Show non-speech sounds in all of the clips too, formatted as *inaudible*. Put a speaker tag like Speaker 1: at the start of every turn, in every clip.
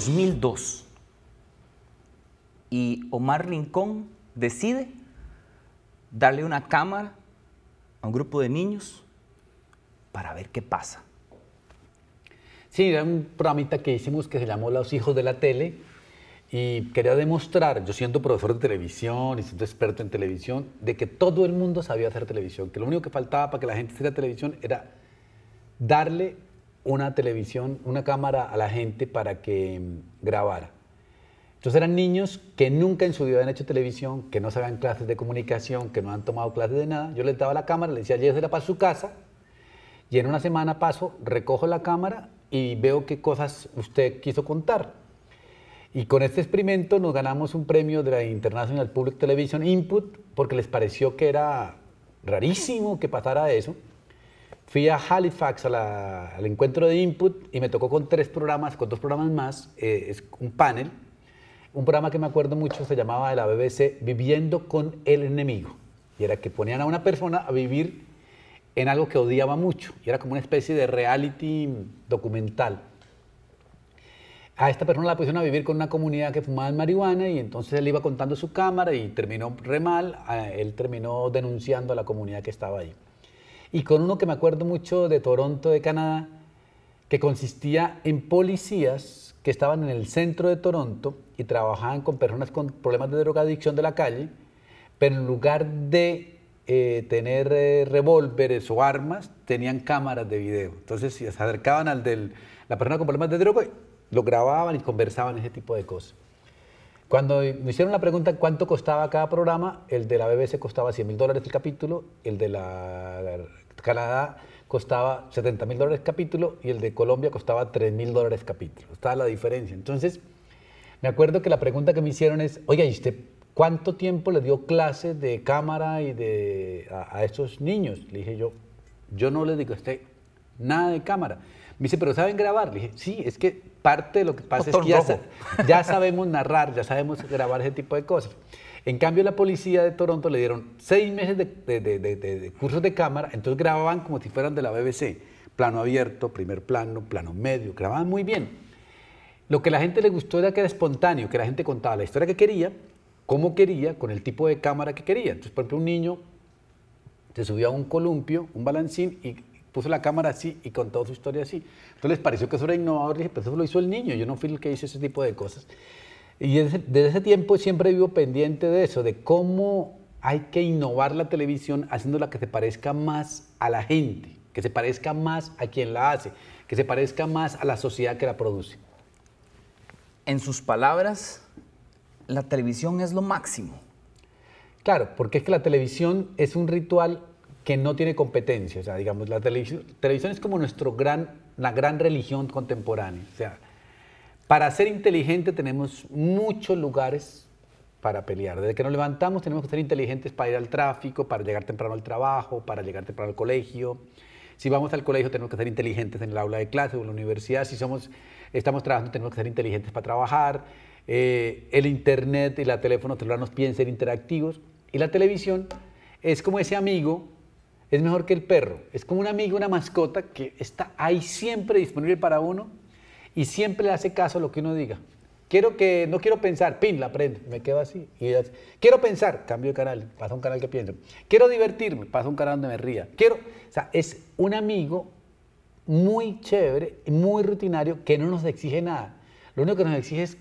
Speaker 1: 2002 y Omar Rincón decide darle
Speaker 2: una cámara
Speaker 1: a un grupo de niños para ver qué pasa.
Speaker 2: Sí, era un programita que hicimos que se llamó Los hijos de la tele y quería demostrar, yo siendo profesor de televisión y siendo experto en televisión, de que todo el mundo sabía hacer televisión, que lo único que faltaba para que la gente hiciera televisión era darle una televisión, una cámara a la gente para que mm, grabara. Entonces eran niños que nunca en su vida han hecho televisión, que no sabían clases de comunicación, que no han tomado clases de nada. Yo les daba la cámara, les decía, llévesela para su casa. Y en una semana paso, recojo la cámara y veo qué cosas usted quiso contar. Y con este experimento nos ganamos un premio de la International Public Television Input porque les pareció que era rarísimo que pasara eso. Fui a Halifax al encuentro de Input y me tocó con tres programas, con dos programas más, eh, es un panel. Un programa que me acuerdo mucho se llamaba de la BBC Viviendo con el enemigo. Y era que ponían a una persona a vivir en algo que odiaba mucho. Y era como una especie de reality documental. A esta persona la pusieron a vivir con una comunidad que fumaba marihuana y entonces él iba contando su cámara y terminó re mal. Él terminó denunciando a la comunidad que estaba ahí y con uno que me acuerdo mucho de Toronto, de Canadá, que consistía en policías que estaban en el centro de Toronto y trabajaban con personas con problemas de drogadicción de la calle, pero en lugar de eh, tener eh, revólveres o armas, tenían cámaras de video. Entonces si se acercaban al de la persona con problemas de droga, lo grababan y conversaban ese tipo de cosas. Cuando me hicieron la pregunta cuánto costaba cada programa, el de la BBC costaba 100 mil dólares el capítulo, el de la Canadá costaba 70 mil dólares capítulo y el de Colombia costaba 3 mil dólares capítulo. Estaba la diferencia. Entonces, me acuerdo que la pregunta que me hicieron es, oye, ¿y usted cuánto tiempo le dio clases de cámara y de, a, esos niños? Le dije yo, yo no les digo a usted nada de cámara. Me dice, pero ¿saben grabar? Le dije, sí, es que parte de lo que pasa es que ya sabemos narrar, ya sabemos grabar ese tipo de cosas. En cambio, la policía de Toronto le dieron seis meses de, cursos de cámara, entonces grababan como si fueran de la BBC. Plano abierto, primer plano, plano medio, grababan muy bien. Lo que a la gente le gustó era que era espontáneo, que la gente contaba la historia que quería, cómo quería, con el tipo de cámara que quería. Entonces, por ejemplo, un niño se subió a un columpio, un balancín, y puso la cámara así y contó su historia así. Entonces les pareció que eso era innovador, y dije, pues eso lo hizo el niño, yo no fui el que hizo ese tipo de cosas. Y desde, ese tiempo siempre vivo pendiente de eso, de cómo hay que innovar la televisión haciéndola que se parezca más a la gente, que se parezca más a quien la hace, que se parezca más a la sociedad que la produce. En sus palabras, la televisión es lo máximo. Claro, porque es que la televisión es un ritual que no tiene competencia. O sea, digamos, la televisión, televisión es como nuestro gran, la gran religión contemporánea. O sea, para ser inteligente tenemos muchos lugares para pelear. Desde que nos levantamos tenemos que ser inteligentes para ir al tráfico, para llegar temprano al trabajo, para llegar temprano al colegio. Si vamos al colegio tenemos que ser inteligentes en el aula de clase o en la universidad. Si estamos trabajando tenemos que ser inteligentes para trabajar. Eh, el internet y la teléfono celular nos piden ser interactivos. Y la televisión es como ese amigo, es mejor que el perro. Es como un amigo, una mascota que está ahí siempre disponible para uno y siempre le hace caso a lo que uno diga. Quiero que, no quiero pensar, pin, la prende. me quedo así. Y quiero pensar, cambio de canal, pasa un canal que pienso. Quiero divertirme, pasa un canal donde me ría. Quiero, o sea, es un amigo muy chévere, muy rutinario, que no nos exige nada. Lo único que nos exige es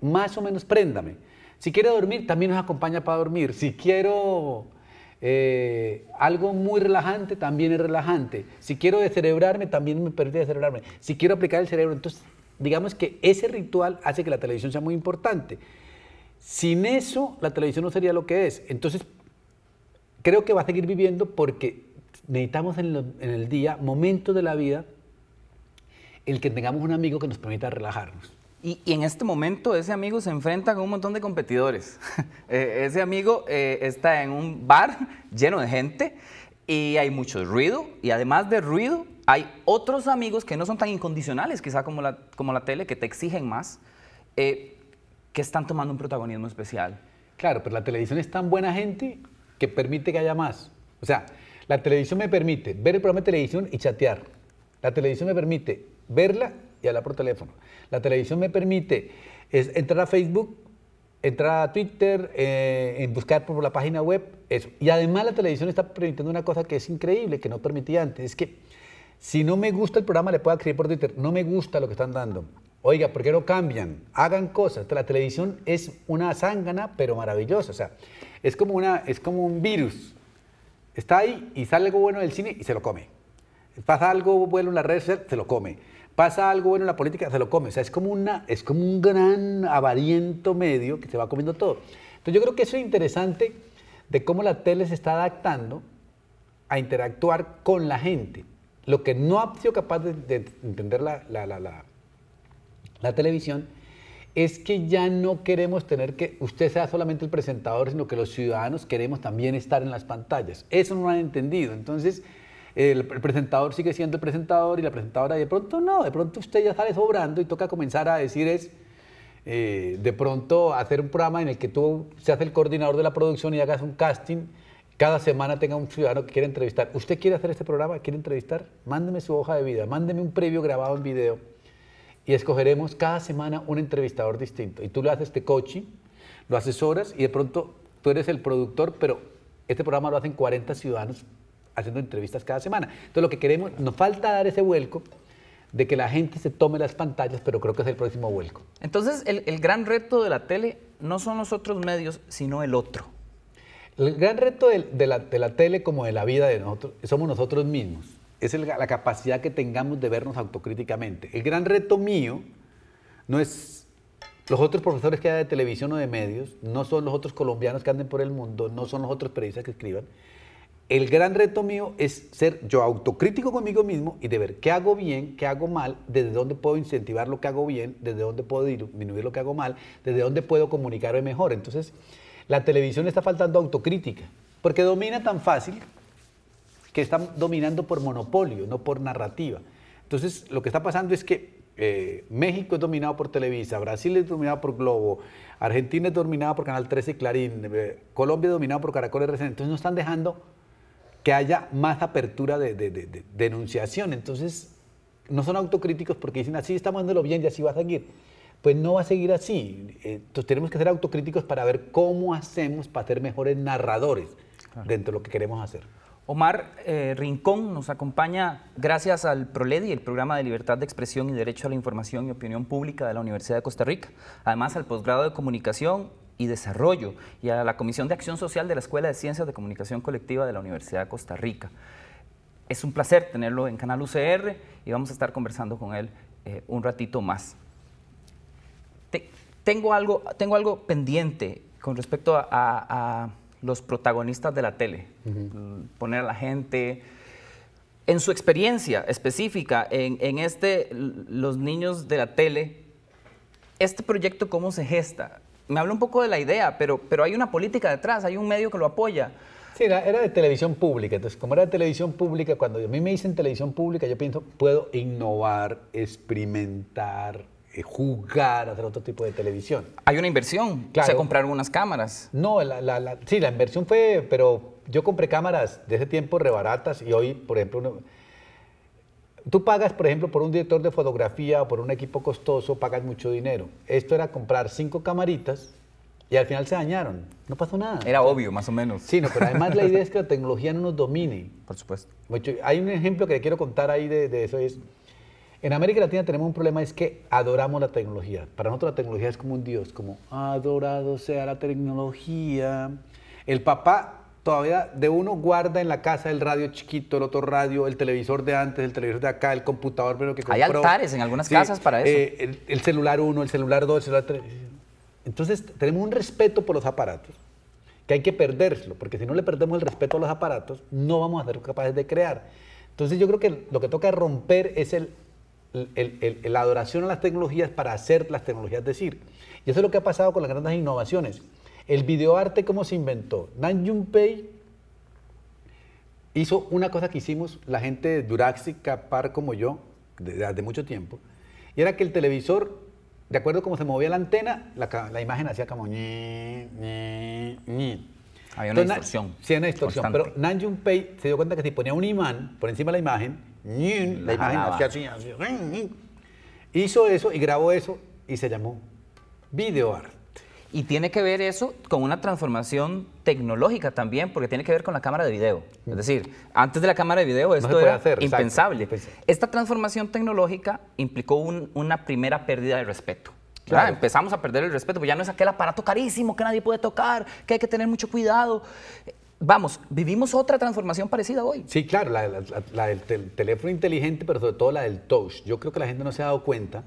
Speaker 2: más o menos préndame. Si quiero dormir, también nos acompaña para dormir. Si quiero eh, algo muy relajante también es relajante. Si quiero descerebrarme, también me permite descerebrarme. Si quiero aplicar el cerebro, entonces digamos que ese ritual hace que la televisión sea muy importante. Sin eso, la televisión no sería lo que es. Entonces, creo que va a seguir viviendo porque necesitamos en, el día momentos de la vida el que tengamos un amigo que nos permita relajarnos. Y, en este momento ese amigo se
Speaker 1: enfrenta con un montón de competidores. *laughs* Eh, ese amigo eh, está en un bar *laughs* lleno de gente y hay mucho ruido y además de ruido hay otros amigos que no son tan incondicionales quizá como la, como la tele, que te exigen más, eh,
Speaker 2: que están tomando un protagonismo especial. Claro, pero la televisión es tan buena gente que permite que haya más. O sea, la televisión me permite ver el programa de televisión y chatear. La televisión me permite verla y hablar por teléfono. La televisión me permite entrar a Facebook, entrar a Twitter, eh, en buscar por la página web, eso. Y además la televisión está permitiendo una cosa que es increíble, que no permitía antes, es que si no me gusta el programa le puedo escribir por Twitter, no me gusta lo que están dando. Oiga, ¿por qué no cambian? Hagan cosas. La televisión es una zángana, pero maravillosa. O sea, es como, una, es como un virus. Está ahí y sale algo bueno del cine y se lo come. Pasa algo bueno en las redes se lo come pasa algo bueno en la política, se lo come. O sea, es como, una, es como un gran avariento medio que se va comiendo todo. Entonces yo creo que eso es interesante de cómo la tele se está adaptando a interactuar con la gente. Lo que no ha sido capaz de, entender la, la, la, la, televisión es que ya no queremos tener que usted sea solamente el presentador, sino que los ciudadanos queremos también estar en las pantallas. Eso no lo han entendido. Entonces, el, presentador sigue siendo el presentador y la presentadora, y de pronto no, de pronto usted ya sale sobrando y toca comenzar a decir es, eh, de pronto hacer un programa en el que tú seas el coordinador de la producción y hagas un casting, cada semana tenga un ciudadano que quiera entrevistar. ¿Usted quiere hacer este programa? ¿Quiere entrevistar? Mándeme su hoja de vida, mándeme un previo grabado en video y escogeremos cada semana un entrevistador distinto. Y tú le haces este coaching, lo asesoras y de pronto tú eres el productor, pero este programa lo hacen 40 ciudadanos haciendo entrevistas cada semana. Entonces lo que queremos, nos falta dar ese vuelco de que la gente se tome las pantallas, pero creo que es el próximo vuelco.
Speaker 1: Entonces el, gran reto de
Speaker 2: la tele no son los otros medios, sino el otro. El gran reto de, la, tele como de la vida de nosotros, somos nosotros mismos. Es la capacidad que tengamos de vernos autocríticamente. El gran reto mío no es los otros profesores que hay de televisión o de medios, no son los otros colombianos que anden por el mundo, no son los otros periodistas que escriban, el gran reto mío es ser yo autocrítico conmigo mismo y de ver qué hago bien, qué hago mal, desde dónde puedo incentivar lo que hago bien, desde dónde puedo disminuir lo que hago mal, desde dónde puedo comunicarme mejor. Entonces, la televisión está faltando autocrítica, porque domina tan fácil que está dominando por monopolio, no por narrativa. Entonces, lo que está pasando es que eh, México es dominado por Televisa, Brasil es dominado por Globo, Argentina es dominada por Canal 13 y Clarín, eh, Colombia es dominada por Caracol RCN. Entonces, no están dejando que haya más apertura de, denunciación. Entonces, no son autocríticos porque dicen, así estamos haciéndolo bien y así va a seguir. Pues no va a seguir así. Entonces, tenemos que ser autocríticos para ver cómo hacemos para ser mejores narradores dentro de lo que queremos hacer.
Speaker 1: Omar eh, Rincón nos acompaña gracias al PROLED y el Programa de Libertad de Expresión y Derecho a la Información y Opinión Pública de la Universidad de Costa Rica, además al posgrado de Comunicación y Desarrollo y a la Comisión de Acción Social de la Escuela de Ciencias de Comunicación Colectiva de la Universidad de Costa Rica. Es un placer tenerlo en Canal UCR y vamos a estar conversando con él eh, un ratito más. tengo, algo, tengo algo pendiente con respecto a, los protagonistas de la tele, poner a la gente, en su experiencia específica, en, en, este Los Niños de la Tele, ¿este proyecto cómo se gesta?
Speaker 2: me habla un poco de la idea, pero, pero hay una política detrás, hay un medio que lo apoya. Sí, era, de televisión pública. Entonces, como era de televisión pública, cuando a mí me dicen televisión pública, yo pienso, puedo innovar, experimentar, eh, jugar, hacer otro tipo de televisión. Hay una inversión. Claro. Se compraron unas cámaras. No, sí, la inversión fue, pero yo compré cámaras de ese tiempo rebaratas y hoy, por ejemplo, Tú pagas, por ejemplo, por un director de fotografía o por un equipo costoso, pagas mucho dinero. Esto era comprar cinco camaritas y al final se dañaron. No pasó nada. Era
Speaker 1: obvio, más o menos. Sí, no, pero además la idea es
Speaker 2: que la *laughs* tecnología no nos domine. Por supuesto. Hay un ejemplo que quiero contar ahí de, de eso. Es, en América Latina tenemos un problema, es que adoramos la tecnología. Para nosotros la tecnología es como un dios, como adorado sea la tecnología. El papá todavía de uno guarda en la casa el radio chiquito, el otro radio, el televisor de antes, el televisor de acá, el computador, pero que Hay altares en algunas casas para eso. Eh, el, celular uno, el celular dos, el celular tres. Entonces, tenemos un respeto por los aparatos que hay que perderlo, porque si no le perdemos el respeto a los aparatos, no vamos a ser capaces de crear. Entonces, yo creo que lo que toca romper es la adoración a las tecnologías para hacer las tecnologías decir. Y eso es lo que ha pasado con las grandes innovaciones el videoarte, ¿cómo se inventó? Nan Junpei hizo una cosa que hicimos la gente de Duraxi, par como yo, desde hace mucho tiempo, y era que el televisor, de acuerdo a cómo se movía la antena, la, imagen hacía como Había una distorsión. Sí, una distorsión. Pero Nan Junpei se dio cuenta que si ponía un imán por encima de la imagen, la, imagen Hizo eso y grabó eso y se llamó videoarte.
Speaker 1: Y tiene que ver eso con una transformación tecnológica también, porque tiene que ver con la cámara de video. Es decir, antes de la cámara de video esto era impensable. Pues Esta transformación tecnológica implicó una primera pérdida de respeto. Empezamos a perder el respeto, porque ya no es aquel aparato carísimo que nadie puede tocar, que hay que tener mucho cuidado. Vamos, vivimos otra transformación parecida hoy.
Speaker 2: Sí, claro, la, del teléfono inteligente, pero sobre todo la del touch. Yo creo que la gente no se ha dado cuenta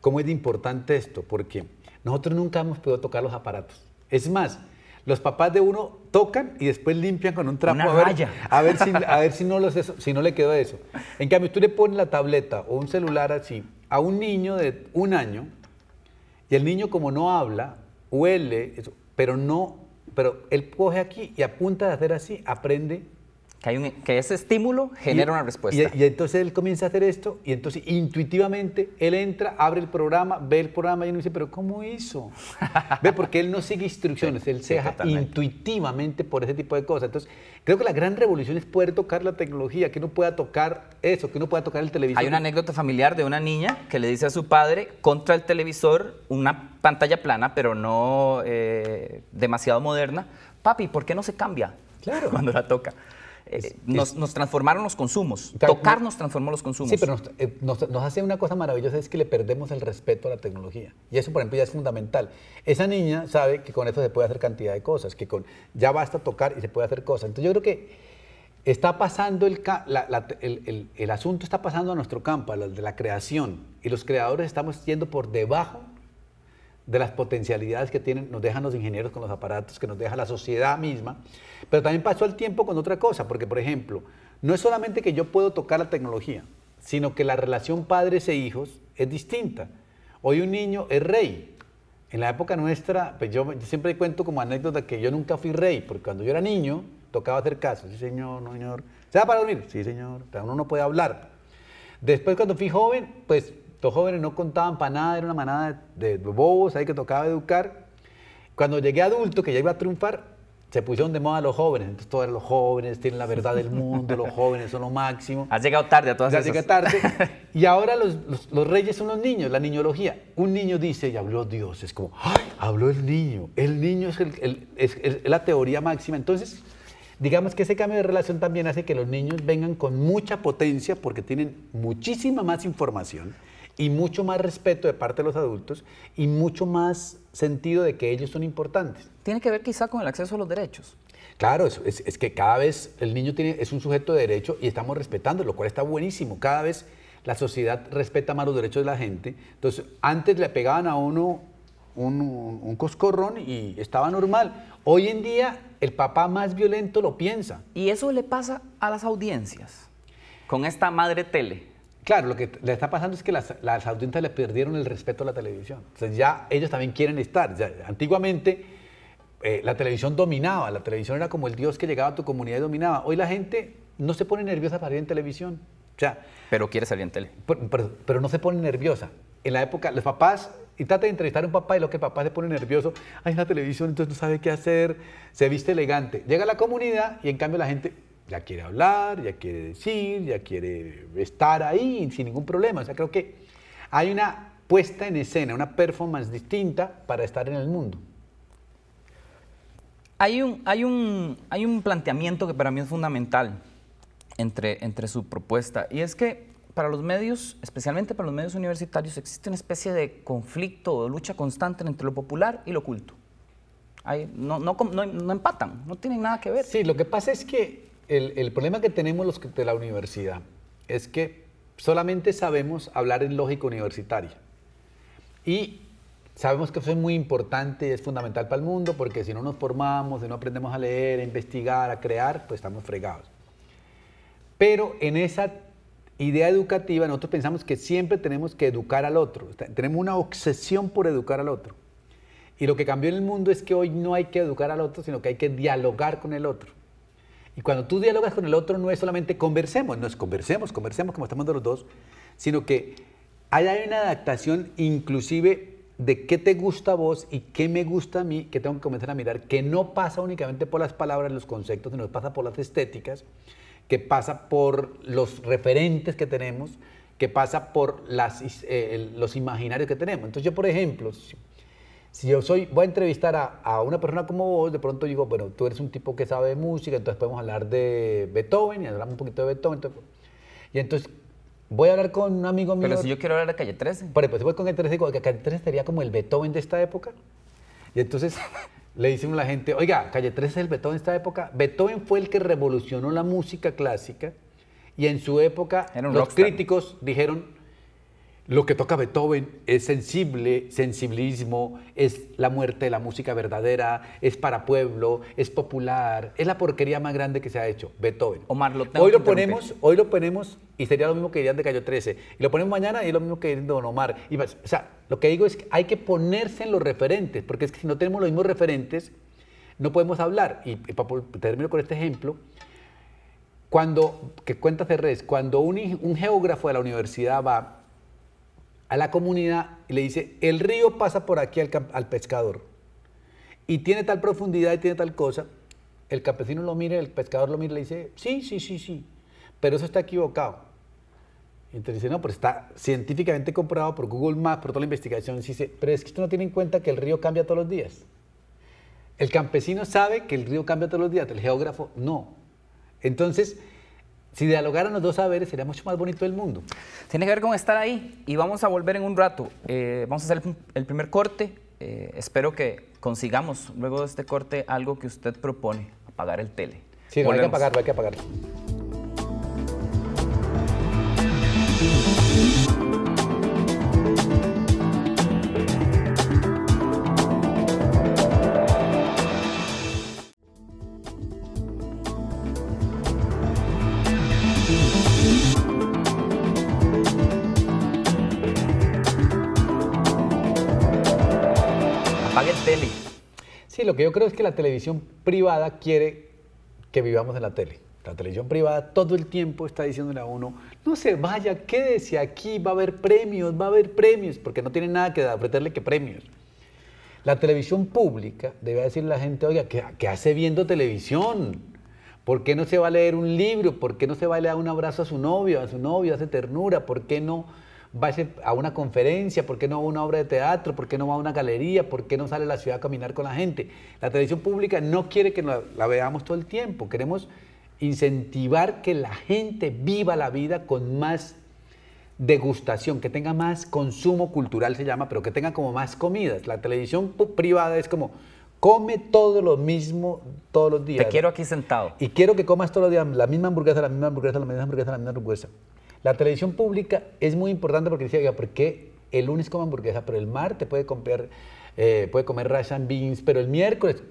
Speaker 2: cómo es importante esto, porque nosotros nunca hemos podido tocar los aparatos. Es más, los papás de uno tocan y después limpian con un trapo a, ver, a ver si *laughs* no los si no le quedó eso. En cambio, tú le pones la tableta o un celular así a un niño de un año y el niño como no habla, huele, pero no, pero él coge aquí y apunta de hacer así, aprende que, hay ese estímulo genera una respuesta. Y, entonces él comienza a hacer esto y entonces intuitivamente él entra, abre el programa, ve el programa y uno dice, pero ¿cómo hizo? *laughs* ve, porque él no sigue instrucciones, él se deja intuitivamente por ese tipo de cosas. Entonces creo que la gran revolución es poder tocar la tecnología, que no pueda tocar eso, que uno pueda tocar el televisor. Hay una anécdota
Speaker 1: familiar de una niña que le dice a su padre, contra el televisor, una pantalla plana, pero no eh, demasiado moderna, papi, ¿por qué no se cambia? Claro. *laughs* Cuando la toca. Eh, nos, transformaron los consumos. Tocar nos
Speaker 2: transformó los consumos. Sí, pero eh, nos, hace una cosa maravillosa, es que le perdemos el respeto a la tecnología. Y eso, por ejemplo, ya es fundamental. Esa niña sabe que con eso se puede hacer cantidad de cosas, que con ya basta tocar y se puede hacer cosas. Entonces yo creo que está pasando el, asunto está pasando a nuestro campo, a de la creación. Y los creadores estamos yendo por debajo de las potencialidades que tienen, nos dejan los ingenieros con los aparatos, que nos deja la sociedad misma, pero también pasó el tiempo con otra cosa, porque por ejemplo, no es solamente que yo puedo tocar la tecnología, sino que la relación padres e hijos es distinta. Hoy un niño es rey. En la época nuestra, pues yo, siempre cuento como anécdota que yo nunca fui rey, porque cuando yo era niño tocaba hacer caso. Sí, señor, no, señor. ¿Se va para dormir? Sí, señor. pero uno no puede hablar. Después, cuando fui joven, pues estos jóvenes no contaban para nada, era una manada de, bobos ahí que tocaba educar. Cuando llegué adulto, que ya iba a triunfar, se pusieron de moda los jóvenes. Entonces, todos los jóvenes tienen la verdad del mundo, los jóvenes son lo máximo.
Speaker 1: Has llegado tarde a todas Has llegado
Speaker 2: tarde. *laughs* Y ahora los, reyes son los niños, la niñología. Un niño dice, y habló Dios, es como, ¡ay! Habló el niño. El niño es, es la teoría máxima. Entonces, digamos que ese cambio de relación también hace que los niños vengan con mucha potencia porque tienen muchísima más información y mucho más respeto de parte de los adultos y mucho más sentido de que ellos son importantes. Tiene que ver quizá con el acceso a los derechos. Claro, es, que cada vez el niño tiene, es un sujeto de derecho y estamos respetando, lo cual está buenísimo. Cada vez la sociedad respeta más los derechos de la gente. Entonces, antes le pegaban a uno un, un, coscorrón y estaba normal. Hoy en día el papá más violento lo piensa. Y eso le pasa a las audiencias, con esta madre tele. Claro, lo que le está pasando es que las, audiencias le perdieron el respeto a la televisión. Entonces ya ellos también quieren estar. antiguamente eh, la televisión dominaba, la televisión era como el dios que llegaba a tu comunidad y dominaba. Hoy la gente no se pone nerviosa para ir en televisión. O pero quiere salir en tele. Pero, no se pone nerviosa. En la época, los papás, y trata de entrevistar a un papá y lo que el papá se pone nervioso, hay la televisión, entonces no sabe qué hacer, se viste elegante. Llega a la comunidad y en cambio la gente, ya quiere hablar, ya quiere decir, ya quiere estar ahí sin ningún problema. O sea, creo que hay una puesta en escena, una performance distinta para estar en el mundo. Hay un, hay
Speaker 1: un, hay un planteamiento que para mí es fundamental entre, entre su propuesta, y es que para los medios, especialmente para los medios universitarios, existe una especie de conflicto o lucha constante entre lo popular y lo
Speaker 2: oculto. no, no, no, no empatan, no tienen nada que ver. Sí, lo que pasa es que el, problema que tenemos los de la universidad es que solamente sabemos hablar en lógica universitaria. Y sabemos que eso es muy importante y es fundamental para el mundo, porque si no nos formamos, si no aprendemos a leer, a investigar, a crear, pues estamos fregados. Pero en esa idea educativa nosotros pensamos que siempre tenemos que educar al otro, tenemos una obsesión por educar al otro. Y lo que cambió en el mundo es que hoy no hay que educar al otro, sino que hay que dialogar con el otro. Y cuando tú dialogas con el otro, no es solamente conversemos, no es conversemos, conversemos como estamos los dos, sino que hay una adaptación inclusive de qué te gusta a vos y qué me gusta a mí, que tengo que comenzar a mirar, que no pasa únicamente por las palabras, los conceptos, sino que pasa por las estéticas, que pasa por los referentes que tenemos, que pasa por eh, los imaginarios que tenemos. Entonces yo, por ejemplo, si yo soy, voy a entrevistar a, a, una persona como vos, de pronto digo, bueno, tú eres un tipo que sabe de música, entonces podemos hablar de Beethoven y hablamos un poquito de Beethoven. y entonces voy a hablar con un amigo mío. Pero si yo quiero hablar de Calle 13. Pero pues voy con Calle 13, digo que Calle 13 sería como el Beethoven de esta época. Y entonces le dicen a la gente, oiga, Calle 13 es el Beethoven de esta época. Beethoven fue el que revolucionó la música clásica y en su época los críticos dijeron, lo que toca Beethoven es sensible, sensibilismo, es la muerte de la música verdadera, es para pueblo, es popular, es la porquería más grande que se ha hecho, Beethoven. Omar, lo tengo hoy lo ponemos, hoy lo ponemos y sería lo mismo que dirían de Cayo 13. Y lo ponemos mañana y es lo mismo que dirían Don Omar. o sea, lo que digo es que hay que ponerse en los referentes, porque es que si no tenemos los mismos referentes, no podemos hablar. Y, para, termino con este ejemplo. Cuando, que cuenta Cerrés, cuando un, un geógrafo de la universidad va a la comunidad y le dice, el río pasa por aquí al, pescador y tiene tal profundidad y tiene tal cosa, el campesino lo mira, el pescador lo mira y le dice, sí, sí, sí, sí, pero eso está equivocado. Entonces dice, no, pero está científicamente comprobado por Google Maps, por toda la investigación. Dice, pero es que esto no tiene en cuenta que el río cambia todos los días. El campesino sabe que el río cambia todos los días, el geógrafo no. Entonces, si dialogaran los dos saberes, sería mucho más bonito el mundo. Tiene que ver con estar
Speaker 1: ahí y vamos a volver en un rato. Eh, vamos a hacer el, primer corte. Eh, espero que consigamos luego de este corte algo que usted propone, apagar el tele. Sí, hay que apagarlo,
Speaker 2: hay que apagarlo. yo creo es que la televisión privada quiere que vivamos en la tele. La televisión privada todo el tiempo está diciéndole a uno, no se vaya, quédese aquí, va a haber premios, va a haber premios, porque no tiene nada que apretarle que premios. La televisión pública debe decirle a la gente, oiga, ¿qué, ¿qué, hace viendo televisión? ¿Por qué no se va a leer un libro? ¿Por qué no se va a leer un abrazo a su novio, a su novia, hace ternura? ¿Por qué no ¿Va a una conferencia, por qué no a una obra de teatro, por qué no va a una galería, por qué no sale a la ciudad a caminar con la gente. La televisión pública no quiere que la, la veamos todo el tiempo, queremos incentivar que la gente viva la vida con más degustación, que tenga más consumo cultural se llama, pero que tenga como más comidas. La televisión privada es como come todo lo mismo todos los días. Te quiero aquí sentado. Y quiero que comas todos los días la misma hamburguesa, la misma hamburguesa, la misma hamburguesa, la misma hamburguesa. La televisión pública es muy importante porque decía, ¿por qué el lunes come hamburguesa, pero el martes puede comer, eh, puede comer beans, pero el miércoles,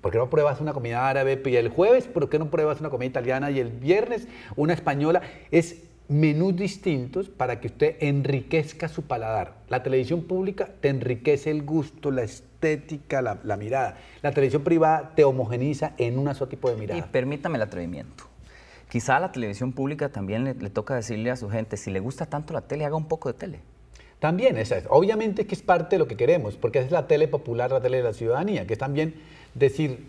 Speaker 2: ¿por qué no pruebas una comida árabe? Y el jueves, ¿por qué no pruebas una comida italiana? Y el viernes, una española. Es menús distintos para que usted enriquezca su paladar. La televisión pública te enriquece el gusto, la estética, la, mirada. La televisión privada te homogeniza en un solo tipo de mirada. Y permítame el atrevimiento.
Speaker 1: Quizá a la televisión pública también le, toca decirle a su gente, si le gusta tanto la tele, haga un
Speaker 2: poco de tele. También, es, obviamente que es parte de lo que queremos, porque es la tele popular, la tele de la ciudadanía, que es también decir,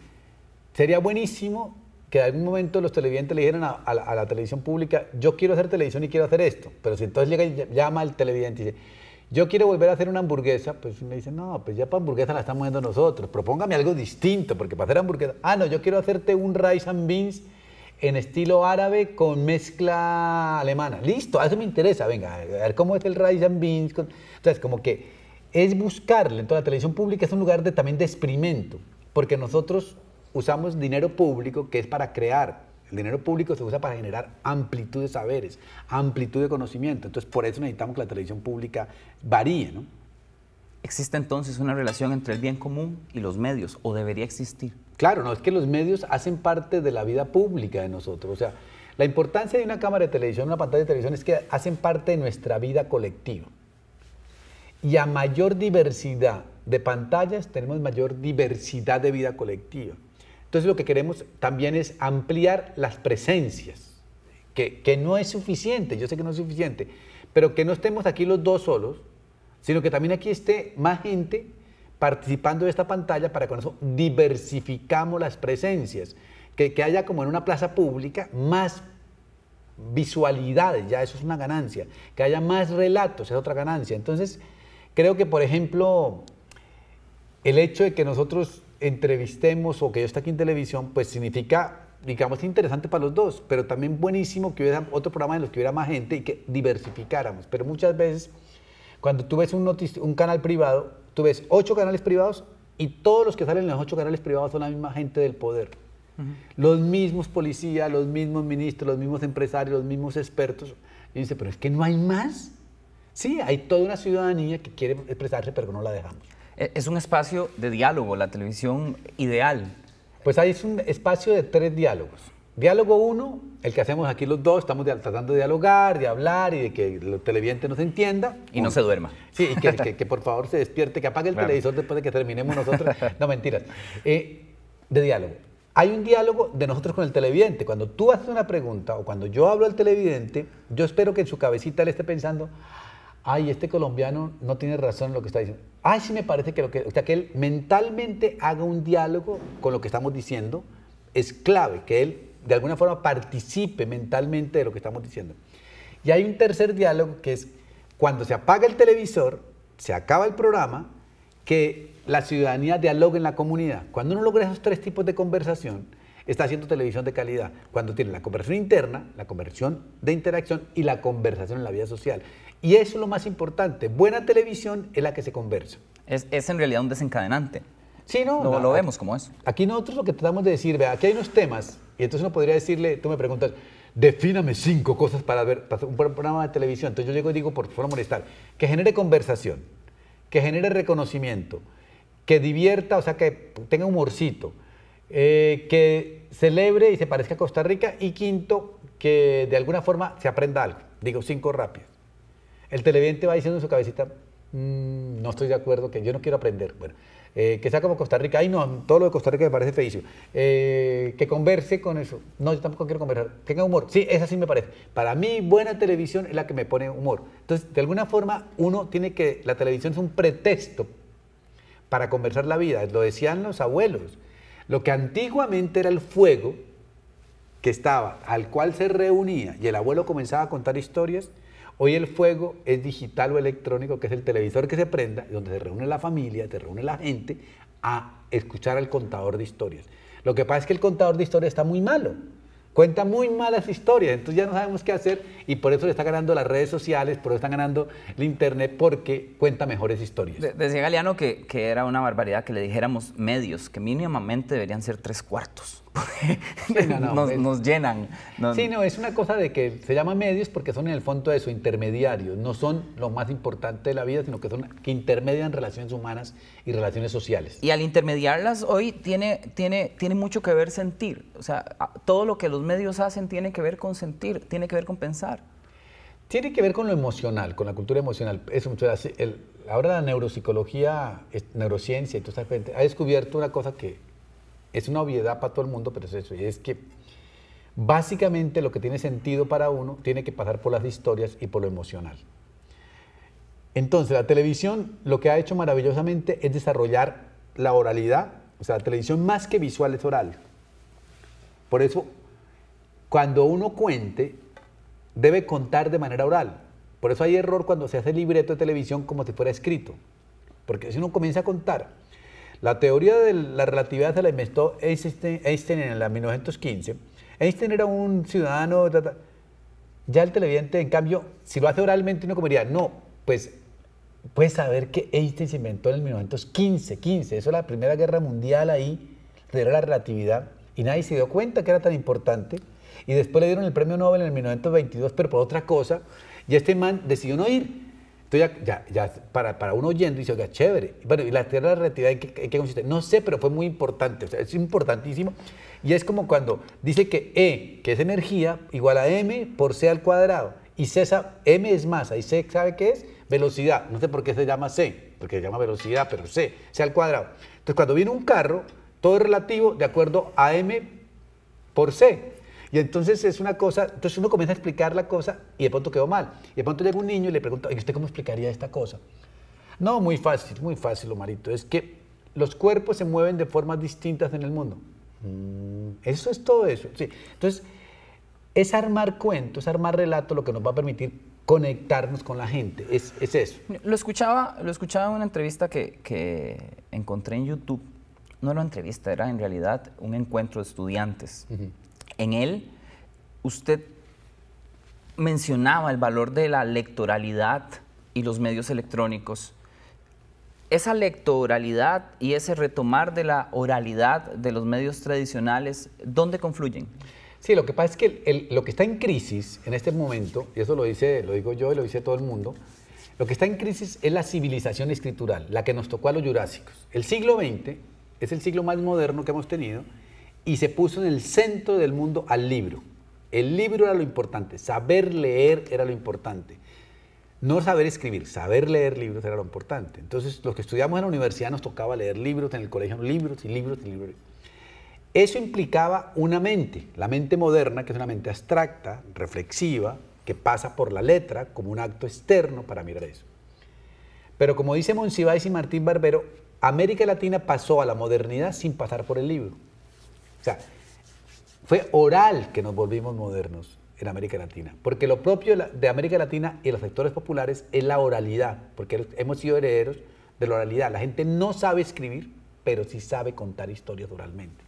Speaker 2: sería buenísimo que en algún momento los televidentes le dijeran a, la, televisión pública, yo quiero hacer televisión y quiero hacer esto. Pero si entonces llega y llama al televidente y dice, yo quiero volver a hacer una hamburguesa, pues me dicen, no, pues ya para hamburguesa la estamos haciendo nosotros, propóngame algo distinto, porque para hacer hamburguesa, ah, no, yo quiero hacerte un rice and beans en estilo árabe con mezcla alemana. Listo, a eso me interesa. Venga, a ver cómo es el rice and beans. Entonces, como que es buscarle. Entonces, la televisión pública es un lugar de, también de experimento, porque nosotros usamos dinero público que es para crear. El dinero público se usa para generar amplitud de saberes, amplitud de conocimiento. Entonces, por eso necesitamos que la televisión pública varíe, ¿no? ¿Existe entonces una relación entre el bien común y los medios, o debería existir? Claro, no, es que los medios hacen parte de la vida pública de nosotros. O sea, la importancia de una cámara de televisión, una pantalla de televisión, es que hacen parte de nuestra vida colectiva. Y a mayor diversidad de pantallas, tenemos mayor diversidad de vida colectiva. Entonces lo que queremos también es ampliar las presencias, que, que, no es suficiente, yo sé que no es suficiente, pero que no estemos aquí los dos solos, sino que también aquí esté más gente participando de esta pantalla para con eso diversificamos las presencias. Que, haya como en una plaza pública más visualidades, ya eso es una ganancia. Que haya más relatos es otra ganancia. Entonces, creo que, por ejemplo, el hecho de que nosotros entrevistemos o que yo esté aquí en televisión, pues significa, digamos, interesante para los dos, pero también buenísimo que hubiera otro programa en los que hubiera más gente y que diversificáramos. Pero muchas veces, cuando tú ves un, un canal privado, Tú ves ocho canales privados y todos los que salen en los ocho canales privados son la misma gente del poder. Los mismos policías, los mismos ministros, los mismos empresarios, los mismos expertos. Y dice, pero es que no hay más. Sí, hay toda una ciudadanía que quiere expresarse, pero no la dejamos. E-, es un espacio de diálogo, la televisión ideal. Pues ahí es un espacio de tres diálogos. Diálogo uno, el que hacemos aquí los dos, estamos tratando de dialogar, de hablar y de que el televidente nos entienda. Y no se duerma. Sí, y *laughs* que, por favor se despierte, que apague el televisor después de que terminemos nosotros. No, mentiras. Eh, de diálogo. Hay un diálogo de nosotros con el televidente. Cuando tú haces una pregunta o cuando yo hablo al televidente, yo espero que en su cabecita le esté pensando, ay, este colombiano no tiene razón en lo que está diciendo. Ay, sí me parece que lo que... O sea, que él mentalmente haga un diálogo con lo que estamos diciendo. Es clave que él de alguna forma participe mentalmente de lo que estamos diciendo. Y hay un tercer diálogo que es cuando se apaga el televisor, se acaba el programa, que la ciudadanía dialogue en la comunidad. Cuando uno logra esos tres tipos de conversación, está haciendo televisión de calidad. Cuando tiene la conversación interna, la conversión de interacción y la conversación en la vida social. Y eso es lo más importante. Buena televisión es la que se conversa. Es, es en realidad un desencadenante. Sí, no, no, lo vemos como es. Aquí nosotros lo que tratamos de decir, vea, aquí hay unos temas, y entonces uno podría decirle, tú me preguntas, defíname cinco cosas para ver para un programa de televisión. Entonces yo llego y digo, por favor, molestar, que genere conversación, que genere reconocimiento, que divierta, o sea, que tenga humorcito, eh, que celebre y se parezca a Costa Rica, y quinto, que de alguna forma se aprenda algo. Digo, cinco rápidas. El televidente va diciendo en su cabecita, mm, no estoy de acuerdo, que yo no quiero aprender. Bueno, eh, que sea como Costa Rica, ay no, todo lo de Costa Rica me parece feísimo, eh, que converse con eso, no, yo tampoco quiero conversar, tenga humor, sí, esa sí me parece. Para mí, buena televisión es la que me pone humor. Entonces, de alguna forma, uno tiene que, la televisión es un pretexto para conversar la vida, lo decían los abuelos, lo que antiguamente era el fuego que estaba, al cual se reunía y el abuelo comenzaba a contar historias, Hoy el fuego es digital o electrónico, que es el televisor que se prenda, donde se reúne la familia, se reúne la gente a escuchar al contador de historias. Lo que pasa es que el contador de historias está muy malo, cuenta muy malas historias, entonces ya no sabemos qué hacer y por eso le está ganando las redes sociales, por eso están ganando el Internet, porque cuenta mejores historias.
Speaker 1: decía Galeano que era una barbaridad que le dijéramos
Speaker 2: medios, que mínimamente deberían ser tres cuartos. Pues. nos, llenan. sí, no, es una cosa de que se llama medios porque son en el fondo eso, intermediarios. No son lo más importante de la vida, sino que son que intermedian relaciones humanas y relaciones sociales. Y al
Speaker 1: intermediarlas hoy tiene, tiene, tiene mucho que ver sentir. O sea, todo lo que los medios hacen tiene que ver con sentir, tiene que ver con pensar.
Speaker 2: Tiene que ver con lo emocional, con la cultura emocional. ahora la neuropsicología, neurociencia y toda esa gente ha descubierto una cosa que es una obviedad para todo el mundo, pero es eso, y es que básicamente lo que tiene sentido para uno tiene que pasar por las historias y por lo emocional. Entonces, la televisión lo que ha hecho maravillosamente es desarrollar la oralidad, o sea, la televisión más que visual es oral. Por eso, cuando uno cuente, debe contar de manera oral. Por eso hay error cuando se hace el libreto de televisión como si fuera escrito. Porque si uno comienza a contar la teoría de la relatividad se la inventó Einstein, en el 1915. Einstein era un ciudadano... Ya el televidente, en cambio, si lo hace oralmente, uno comería. no, pues puedes saber que Einstein se inventó en el 1915, 15, eso es la Primera Guerra Mundial ahí, de la relatividad, y nadie se dio cuenta que era tan importante. Y después le dieron el premio Nobel en el 1922, pero por otra cosa, y este man decidió no ir ya, para, uno oyendo dice, oiga, chévere. Bueno, ¿y la tierra de relatividad en qué, consiste? No sé, pero fue muy importante, es importantísimo. Y es como cuando dice que E, que es energía, igual a M por C al cuadrado. Y C, M es masa, y C, ¿sabe qué es? Velocidad. No sé por qué se llama C, porque se llama velocidad, pero C, C al cuadrado. Entonces cuando viene un carro, todo es relativo de acuerdo a M por C. Y entonces es una cosa, entonces uno comienza a explicar la cosa y de pronto quedó mal. Y de pronto llega un niño y le pregunta, ¿y usted cómo explicaría esta cosa? No, muy fácil, muy fácil, Omarito. Es que los cuerpos se mueven de formas distintas en el mundo. Mm. Eso es todo eso. Sí. Entonces, es armar cuentos, armar relatos lo que nos va a permitir conectarnos con la gente. Es, es eso. Lo escuchaba, lo escuchaba en una entrevista que,
Speaker 1: que, encontré en YouTube. No era una entrevista, era en realidad un encuentro de estudiantes en él, usted mencionaba el valor de la electoralidad y los medios electrónicos. Esa lectoralidad y ese retomar de la oralidad de los medios tradicionales, ¿dónde confluyen? Sí, lo que pasa es
Speaker 2: que lo que está en crisis en este momento, y eso lo dice, lo digo yo y lo dice todo el mundo, lo que está en crisis es la civilización escritural, la que nos tocó a los jurásicos. El siglo XX es el siglo más moderno que hemos tenido y se puso en el centro del mundo al libro. El libro era lo importante, saber leer era lo importante. No saber escribir, saber leer libros era lo importante. Entonces, los que estudiamos en la universidad nos tocaba leer libros, en el colegio libros y libros y libros. Eso implicaba una mente, la mente moderna, que es una mente abstracta, reflexiva, que pasa por la letra como un acto externo para mirar eso. Pero como dice Monsiváis y Martín Barbero, América Latina pasó a la modernidad sin pasar por el libro. O sea, fue oral que nos volvimos modernos en América Latina, porque lo propio de América Latina y los sectores populares es la oralidad, porque hemos sido herederos de la oralidad. La gente no sabe escribir, pero sí sabe contar historias oralmente.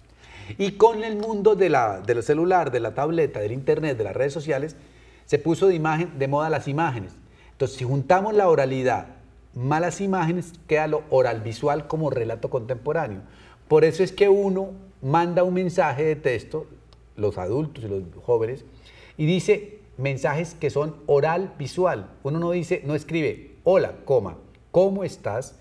Speaker 2: Y con el mundo de del celular, de la tableta, del internet, de las redes sociales, se puso de, de moda las imágenes. Entonces, si juntamos la oralidad malas imágenes, queda lo oral visual como relato contemporáneo. Por eso es que uno manda un mensaje de texto, los adultos y los jóvenes, y dice mensajes que son oral, visual. Uno no dice, no escribe, hola, coma, ¿cómo estás?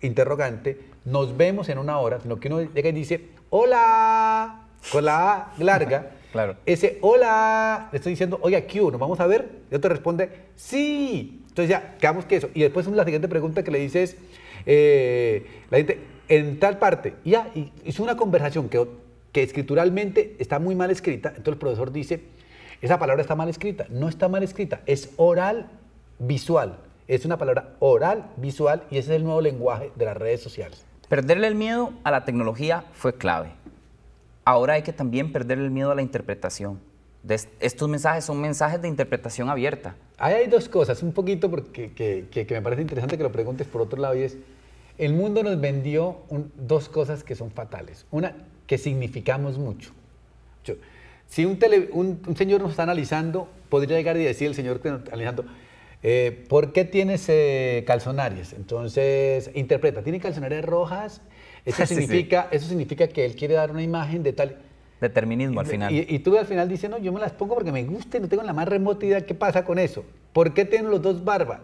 Speaker 2: Interrogante, nos vemos en una hora, sino que uno llega y dice, hola, con la A larga. *laughs* claro. Ese hola, le estoy diciendo, oye, Q, ¿nos vamos a ver? Y otro responde, sí. Entonces ya, quedamos que eso. Y después la siguiente pregunta que le dices, eh, la gente, en tal parte. Y ya, hizo una conversación que, que escrituralmente está muy mal escrita. Entonces el profesor dice, esa palabra está mal escrita. No está mal escrita, es oral visual. Es una palabra oral visual y ese es el nuevo lenguaje de las redes sociales.
Speaker 1: Perderle el miedo a la tecnología fue clave. Ahora hay que también perderle el miedo a la interpretación. estos mensajes son mensajes de interpretación abierta.
Speaker 2: Ahí hay dos cosas, un poquito porque, que me parece interesante que lo preguntes por otro lado y es, el mundo nos vendió dos cosas que son fatales. Una, que significamos mucho. si un, señor nos está analizando, podría llegar y decir el señor que está analizando, eh, ¿por qué tienes eh, calzonarias? Entonces, interpreta, tiene calzonarias rojas, *laughs* eso significa, que él quiere dar una imagen de tal... Determinismo al final. Y, tú al final dices, no, yo me las pongo porque me gusta y no tengo la más remota idea qué pasa con eso. ¿Por qué tienen los dos barbas?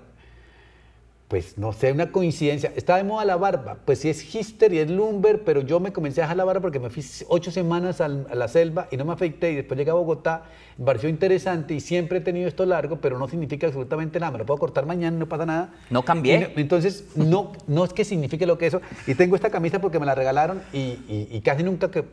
Speaker 2: pues no sé, una coincidencia. Está de moda la barba. Pues sí es hister y es lumber, pero yo me comencé a dejar la barba porque me fui ocho semanas a la selva y no me afeité. Y después llegué a Bogotá, me pareció interesante y siempre he tenido esto largo, pero no significa absolutamente nada. Me lo puedo cortar mañana, no pasa nada. No cambié. entonces, no, no es que signifique lo que eso. Y tengo esta camisa porque me la regalaron y, y casi nunca que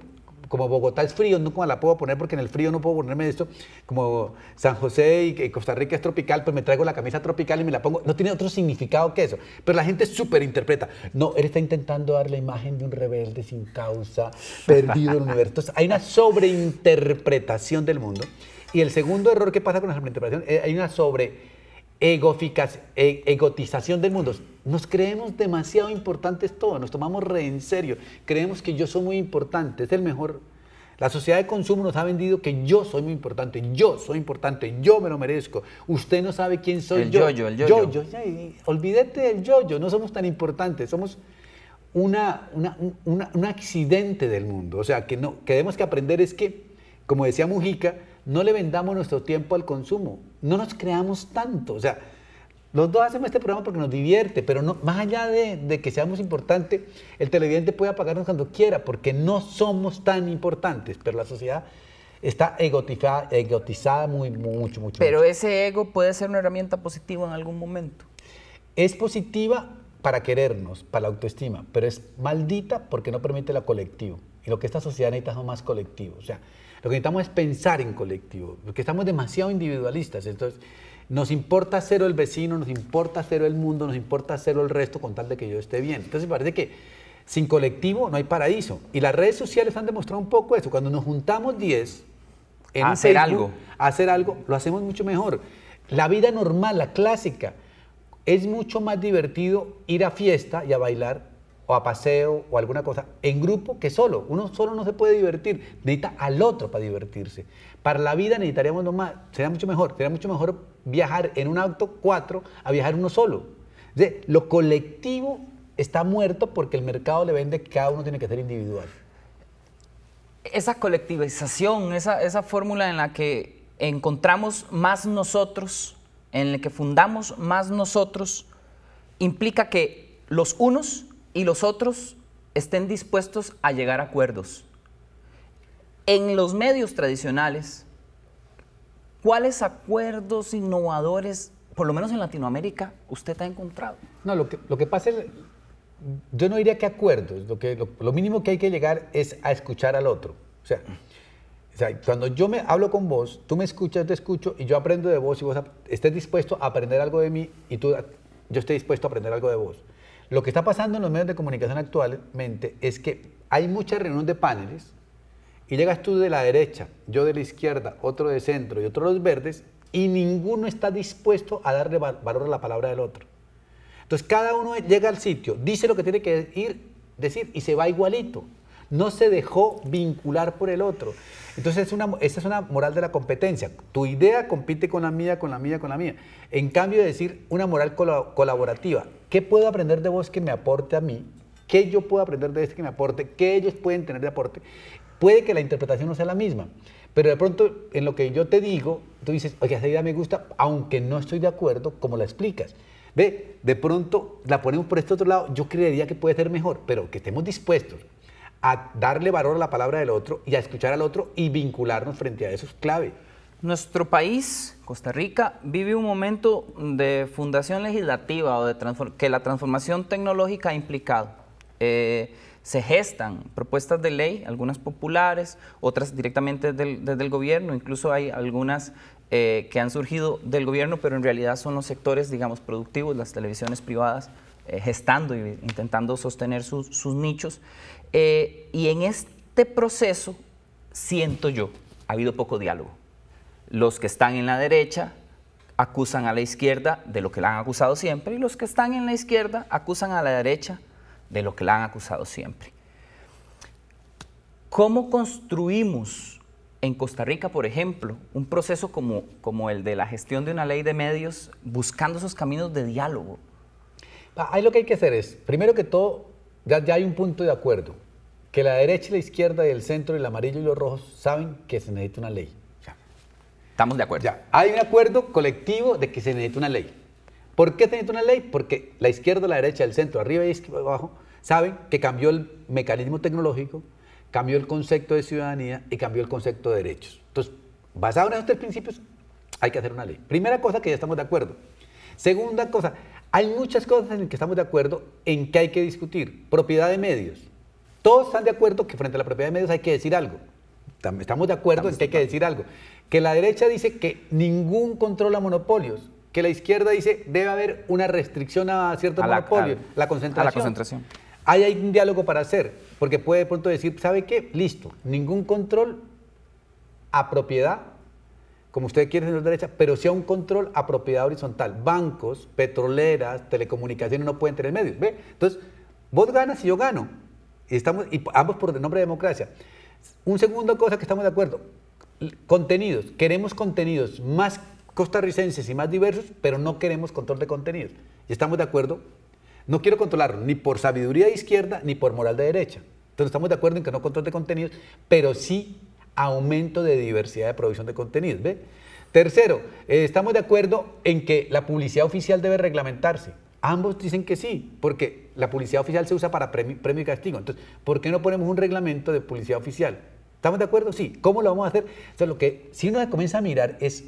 Speaker 2: como Bogotá es frío, no como la puedo poner porque en el frío no puedo ponerme esto, como San José y Costa Rica es tropical, pues me traigo la camisa tropical y me la pongo. No tiene otro significado que eso. Pero la gente súper interpreta. No, él está intentando dar la imagen de un rebelde sin causa, perdido en el universo. hay una sobreinterpretación del mundo. Y el segundo error que pasa con la sobreinterpretación, eh, hay una sobre e-, egotización del mundo. Nos creemos demasiado importantes todos, nos tomamos re en serio, creemos que yo soy muy importante, es el mejor. La sociedad de consumo nos ha vendido que yo soy muy importante, yo soy importante, yo me lo merezco. Usted no sabe quién soy el yo. yo, -yo el yo, yo. Olvídate del yo, yo, no somos tan importantes, somos una, una, una, un accidente del mundo. O sea, que, no, que tenemos que aprender es que, como decía Mujica, no le vendamos nuestro tiempo al consumo, no nos creamos tanto. O sea, los dos hacemos este programa porque nos divierte, pero no, más allá de, que seamos importantes, el televidente puede apagarnos cuando quiera, porque no somos tan importantes, pero la sociedad está egotizada, egotizada muy, mucho, mucho. Pero ese ego puede ser una herramienta positiva
Speaker 1: en algún momento.
Speaker 2: Es positiva para querernos, para la autoestima, pero es maldita porque no permite la colectivo. Y lo que esta sociedad necesita son más colectivos. O sea, lo que necesitamos es pensar en colectivo, porque estamos demasiado individualistas. Entonces, nos importa cero el vecino, nos importa cero el mundo, nos importa cero el resto con tal de que yo esté bien. Entonces parece que sin colectivo no hay paraíso. Y las redes sociales han demostrado un poco eso. Cuando nos juntamos 10
Speaker 1: en hacer algo,
Speaker 2: hacer algo, lo hacemos mucho mejor. La vida normal, la clásica, es mucho más divertido ir a fiesta y a bailar o a paseo o alguna cosa, en grupo que solo. Uno solo no se puede divertir, necesita al otro para divertirse. Para la vida necesitaríamos no más, sería mucho mejor, sería mucho mejor viajar en un auto cuatro a viajar uno solo. O lo colectivo está muerto porque el mercado le vende que cada uno tiene
Speaker 1: que ser individual. Esa colectivización, esa, esa fórmula en la que encontramos más nosotros, en la que fundamos más nosotros, implica que los unos y los otros estén dispuestos a llegar a acuerdos. En los medios tradicionales, ¿cuáles acuerdos innovadores, por lo menos en Latinoamérica, usted
Speaker 2: ha encontrado? No, lo que, pasa es, yo no diría que acuerdos, lo, que, lo, mínimo que hay que llegar es a escuchar al otro. O sea, cuando yo me hablo con vos, tú me escuchas, te escucho y yo aprendo de vos y vos estés dispuesto a aprender algo de mí y tú, yo estoy dispuesto a aprender algo de vos. Lo que está pasando en los medios de comunicación actualmente es que hay muchas reuniones de paneles y llegas tú de la derecha, yo de la izquierda, otro de centro y otro de los verdes y ninguno está dispuesto a darle valor a la palabra del otro. Entonces cada uno llega al sitio, dice lo que tiene que ir, decir y se va igualito. No se dejó vincular por el otro. Entonces, esa es una moral de la competencia. Tu idea compite con la mía, con la mía, con la mía. En cambio, de decir una moral colaborativa. ¿Qué puedo aprender de vos que me aporte a mí? ¿Qué yo puedo aprender de este que me aporte? ¿Qué ellos pueden tener de aporte? Puede que la interpretación no sea la misma, pero de pronto en lo que yo te digo, tú dices, oye, esa idea me gusta, aunque no estoy de acuerdo, como la explicas. Ve, de pronto la ponemos por este otro lado, yo creería que puede ser mejor, pero que estemos dispuestos a darle valor a la palabra del otro y a escuchar al otro y vincularnos frente a eso es clave.
Speaker 1: Nuestro país, Costa Rica, vive un momento de fundación legislativa o de que la transformación tecnológica ha implicado. Eh, se gestan propuestas de ley, algunas populares, otras directamente desde el gobierno, incluso hay algunas eh, que han surgido del gobierno, pero en realidad son los sectores, digamos, productivos, las televisiones privadas, eh, gestando y e intentando sostener sus nichos. Eh, y en este proceso, siento yo, ha habido poco diálogo. Los que están en la derecha acusan a la izquierda de lo que la han acusado siempre y los que están en la izquierda acusan a la derecha de lo que la han acusado siempre. ¿Cómo construimos en Costa Rica, por ejemplo, un proceso como, como el de la gestión de una ley de medios buscando esos caminos de diálogo?
Speaker 2: Ah, ahí lo que hay que hacer es, primero que todo, ya, ya hay un punto de acuerdo que la derecha y la izquierda y el centro el amarillo y los rojos saben que se necesita una ley. Ya. Estamos de acuerdo. Ya. Hay un acuerdo colectivo de que se necesita una ley. ¿Por qué se necesita una ley? Porque la izquierda, la derecha, el centro, arriba y abajo, saben que cambió el mecanismo tecnológico, cambió el concepto de ciudadanía y cambió el concepto de derechos. Entonces, basado en esos tres principios, hay que hacer una ley. Primera cosa que ya estamos de acuerdo. Segunda cosa, hay muchas cosas en las que estamos de acuerdo en que hay que discutir. Propiedad de medios. Todos están de acuerdo que frente a la propiedad de medios hay que decir algo. Estamos de acuerdo en que hay que decir algo. Que la derecha dice que ningún control a monopolios. Que la izquierda dice debe haber una restricción a ciertos monopolios. La, la concentración. hay un diálogo para hacer. Porque puede de pronto decir, ¿sabe qué? Listo. Ningún control a propiedad como usted quiere, señor derecha, pero sí a un control a propiedad horizontal. Bancos, petroleras, telecomunicaciones no pueden tener medios. ¿ve? Entonces, vos ganas y yo gano. Estamos, y ambos por el nombre de democracia. Un segundo cosa que estamos de acuerdo, contenidos. Queremos contenidos más costarricenses y más diversos, pero no queremos control de contenidos. Y estamos de acuerdo, no quiero controlar ni por sabiduría de izquierda ni por moral de derecha. Entonces estamos de acuerdo en que no control de contenidos, pero sí aumento de diversidad de producción de contenidos. ¿ve? Tercero, eh, estamos de acuerdo en que la publicidad oficial debe reglamentarse. Ambos dicen que sí, porque la publicidad oficial se usa para premio, y castigo. Entonces, ¿por qué no ponemos un reglamento de publicidad oficial? ¿Estamos de acuerdo? Sí. ¿Cómo lo vamos a hacer? lo que si uno comienza a mirar es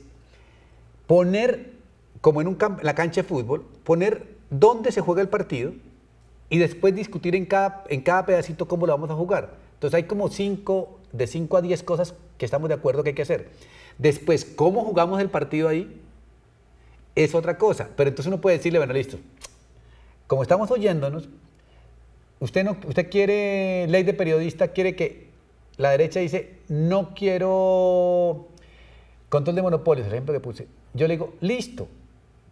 Speaker 2: poner, como en, un la cancha de fútbol, poner dónde se juega el partido y después discutir en cada, en cada pedacito cómo lo vamos a jugar. Entonces hay como cinco, de 5 a 10 cosas que estamos de acuerdo que hay que hacer. Después, cómo jugamos el partido ahí es otra cosa. Pero entonces uno puede decirle, bueno, listo, como estamos oyéndonos, usted, no, usted quiere, ley de periodista, quiere que la derecha dice, no quiero control de monopolios, el ejemplo que puse. Yo le digo, listo,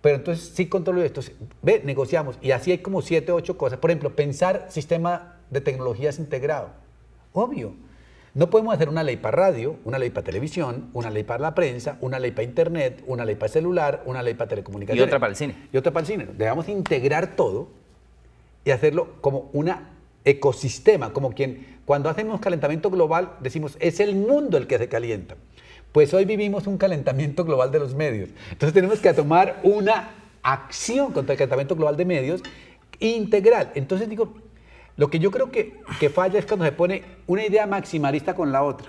Speaker 2: pero entonces sí controlo esto. Ve, negociamos. Y así hay como siete, ocho cosas. Por ejemplo, pensar sistema de tecnologías integrado. Obvio. No podemos hacer una ley para radio, una ley para televisión, una ley para la prensa, una ley para internet, una ley para celular, una ley para telecomunicaciones. Y otra para el cine. Y otra para el cine. Debemos integrar todo y hacerlo como un ecosistema, como quien cuando hacemos calentamiento global decimos es el mundo el que se calienta. Pues hoy vivimos un calentamiento global de los medios. Entonces tenemos que tomar una acción contra el calentamiento global de medios integral. Entonces digo, lo que yo creo que, falla es cuando se pone una idea maximalista con la otra.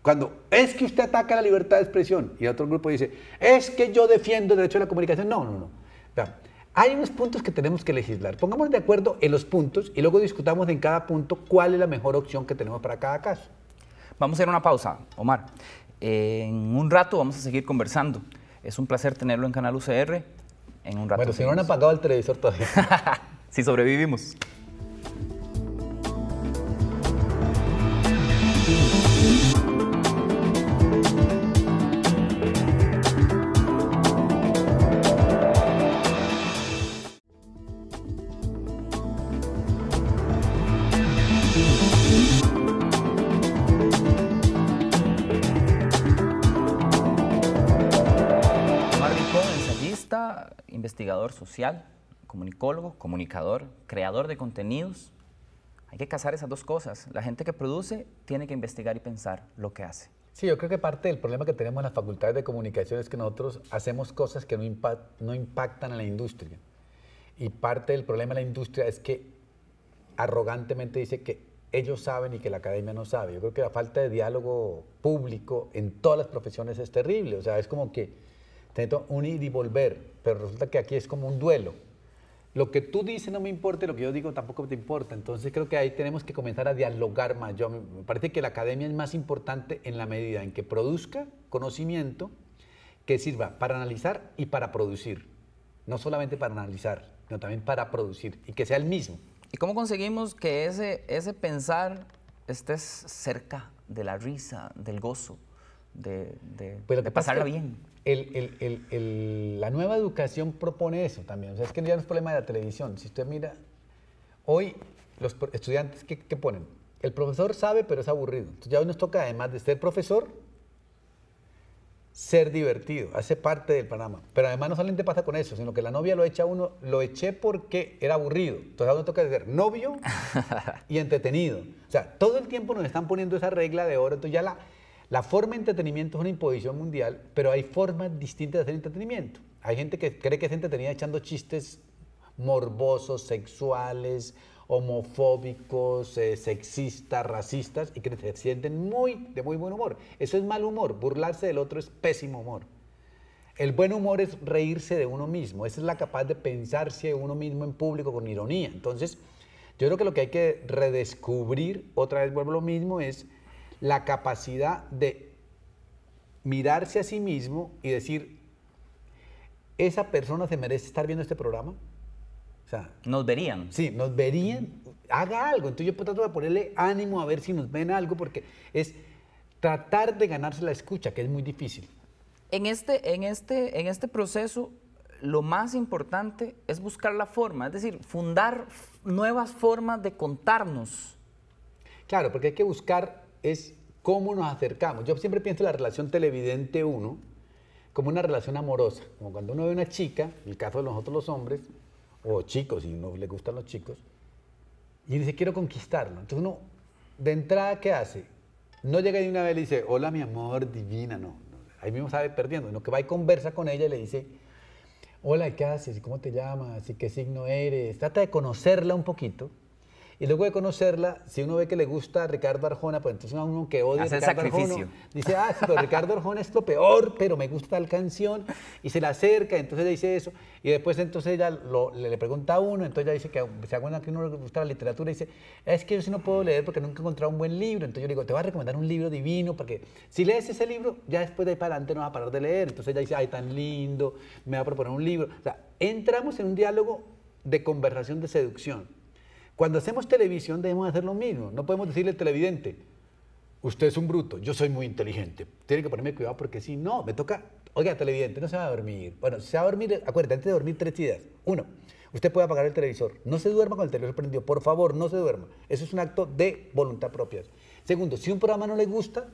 Speaker 2: Cuando es que usted ataca la libertad de expresión y otro grupo dice, es que yo defiendo el derecho a la comunicación. No, no, no. hay unos puntos que tenemos que legislar. Pongamos de acuerdo en los puntos y luego discutamos en cada punto cuál es la mejor opción que tenemos para cada caso.
Speaker 1: Vamos a hacer una pausa, Omar. en un rato vamos a seguir conversando. Es un placer tenerlo en Canal UCR. En un rato. Bueno, si no han apagado el televisor todavía. *laughs* si sobrevivimos. Marricón, ensayista, investigador social comunicólogo, comunicador, creador de contenidos. Hay que cazar esas dos cosas. La gente que produce tiene que investigar y pensar lo que hace.
Speaker 2: Sí, yo creo que parte del problema que tenemos en las facultades de comunicación es que nosotros hacemos cosas que no, impactan a la industria. Y parte del problema de la industria es que arrogantemente dice que ellos saben y que la academia no sabe. Yo creo que la falta de diálogo público en todas las profesiones es terrible. O sea, es como que te un y volver, pero resulta que aquí es como un duelo lo que tú dices no me importa, lo que yo digo tampoco te importa. Entonces creo que ahí tenemos que comenzar a dialogar más. Yo, me parece que la academia es más importante en la medida en que produzca conocimiento que sirva para analizar y para producir. No solamente para analizar, sino también para producir y que sea el mismo.
Speaker 1: ¿Y cómo conseguimos que ese, ese pensar
Speaker 2: estés cerca de la risa, del gozo, de, pues de pasarla bien? la nueva educación propone eso también. O sea, es que ya no es problema de la televisión. Si usted mira, hoy los estudiantes, ¿qué, ponen? El profesor sabe, pero es aburrido. Entonces ya hoy nos toca, además de ser profesor, ser divertido, hace parte del panorama. Pero además no solamente pasa con eso, sino que la novia lo echa uno, lo eché porque era aburrido. Entonces ahora uno toca ser novio *laughs* y entretenido. O sea, todo el tiempo nos están poniendo esa regla de oro. Entonces ya la, la forma de entretenimiento es una imposición mundial, pero hay formas distintas de hacer entretenimiento. Hay gente que cree que es entretenida echando chistes morbosos, sexuales, homofóbicos, eh, sexistas, racistas y que se sienten muy de muy buen humor. Eso es mal humor, burlarse del otro es pésimo humor. El buen humor es reírse de uno mismo, esa es la capaz de pensarse de uno mismo en público con ironía. Entonces, yo creo que lo que hay que redescubrir, otra vez vuelvo lo mismo, es la capacidad de mirarse a sí mismo y decir, esa persona se merece estar viendo este programa. O sea, nos verían. Sí, nos verían. Haga algo. Entonces yo trato de ponerle ánimo a ver si nos ven algo, porque es tratar de ganarse la escucha, que es muy difícil. En este, en este, en este proceso, lo más importante es buscar la forma, es decir, fundar nuevas formas de contarnos. Claro, porque hay que buscar es cómo nos acercamos. Yo siempre pienso la relación televidente uno como una relación amorosa, como cuando uno ve una chica, en el caso de nosotros los hombres, o chicos, si no le gustan los chicos, y dice, quiero conquistarlo. Entonces uno, de entrada, ¿qué hace? No llega de una vez y le dice, hola mi amor divina, no. Ahí mismo sabe perdiendo, sino que va y conversa con ella y le dice, hola, ¿qué haces? ¿Cómo te llamas? ¿Y qué signo eres? Trata de conocerla un poquito y luego de conocerla, si uno ve que le gusta a Ricardo Arjona, pues entonces uno que odia a Ricardo Arjona, dice, ah, Ricardo Arjona es lo peor, pero me gusta tal canción, y se la acerca, entonces le dice eso, y después entonces ella le, pregunta a uno, entonces ella dice que se acuerda que uno le gusta la literatura, y dice, es que yo sí no puedo leer porque nunca he encontrado un buen libro, entonces yo le digo, te voy a recomendar un libro divino, porque si lees ese libro, ya después de ahí para adelante no vas a parar de leer, entonces ella dice, ay, tan lindo, me va a proponer un libro, o sea, entramos en un diálogo de conversación de seducción. Cuando hacemos televisión debemos hacer lo mismo. No podemos decirle al televidente, usted es un bruto, yo soy muy inteligente. Tiene que ponerme cuidado porque si no, me toca, oiga, televidente, no se va a dormir. Bueno, se va a dormir, acuérdate, antes de dormir tres ideas. Uno, usted puede apagar el televisor. No se duerma con el televisor prendido. Por favor, no se duerma. Eso es un acto de voluntad propia. Segundo, si un programa no le gusta,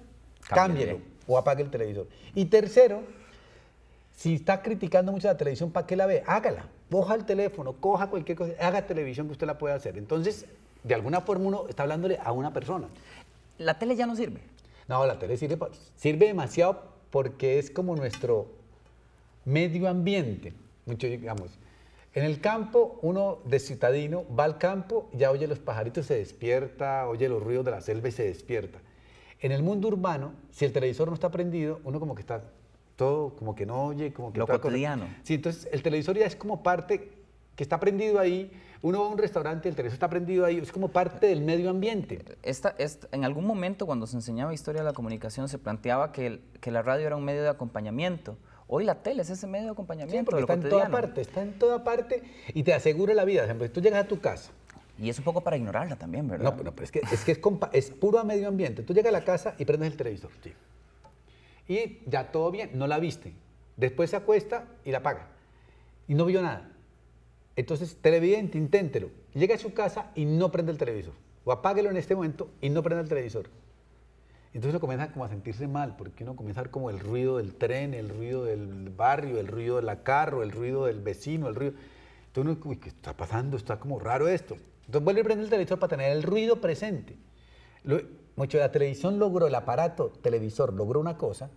Speaker 2: cámbielo o apague el televisor. Y tercero, si está criticando mucho la televisión, ¿para qué la ve? Hágala. Coja el teléfono, coja cualquier cosa, haga televisión que usted la pueda hacer. Entonces, de alguna forma uno está hablándole a una persona. ¿La tele ya no sirve? No, la tele sirve, sirve demasiado porque es como nuestro medio ambiente. Mucho, digamos, en el campo, uno de ciudadino va al campo, ya oye los pajaritos, se despierta, oye los ruidos de la selva y se despierta. En el mundo urbano, si el televisor no está prendido, uno como que está todo como que no oye, como que... Lo cotidiano. Sí, entonces el televisor ya es como parte que está prendido ahí, uno va a un restaurante, el televisor está prendido ahí, es como parte del medio ambiente.
Speaker 1: Esta, es en algún momento cuando se enseñaba historia de la comunicación se planteaba que, que la radio era un medio de acompañamiento. Hoy la tele es ese medio de acompañamiento. Sí, está en toda parte,
Speaker 2: está en toda parte y te asegura la vida. ejemplo, tú llegas a tu casa. Y es un poco para ignorarla también, ¿verdad? No, pero, es que, es, que es, puro a medio ambiente. Tú llegas a la casa y prendes el televisor. Y ya todo bien, no la viste. Después se acuesta y la apaga. Y no vio nada. Entonces, televidente, inténtelo. Llega a su casa y no prende el televisor. O apáguelo en este momento y no prenda el televisor. Entonces comienza como a sentirse mal, porque uno comienza como el ruido del tren, el ruido del barrio, el ruido la carro, el ruido del vecino, el ruido... Entonces uno, uy, ¿qué está pasando? Está como raro esto. Entonces vuelve a prender el televisor para tener el ruido presente. Mucho la televisión logró, el aparato televisor logró una cosa,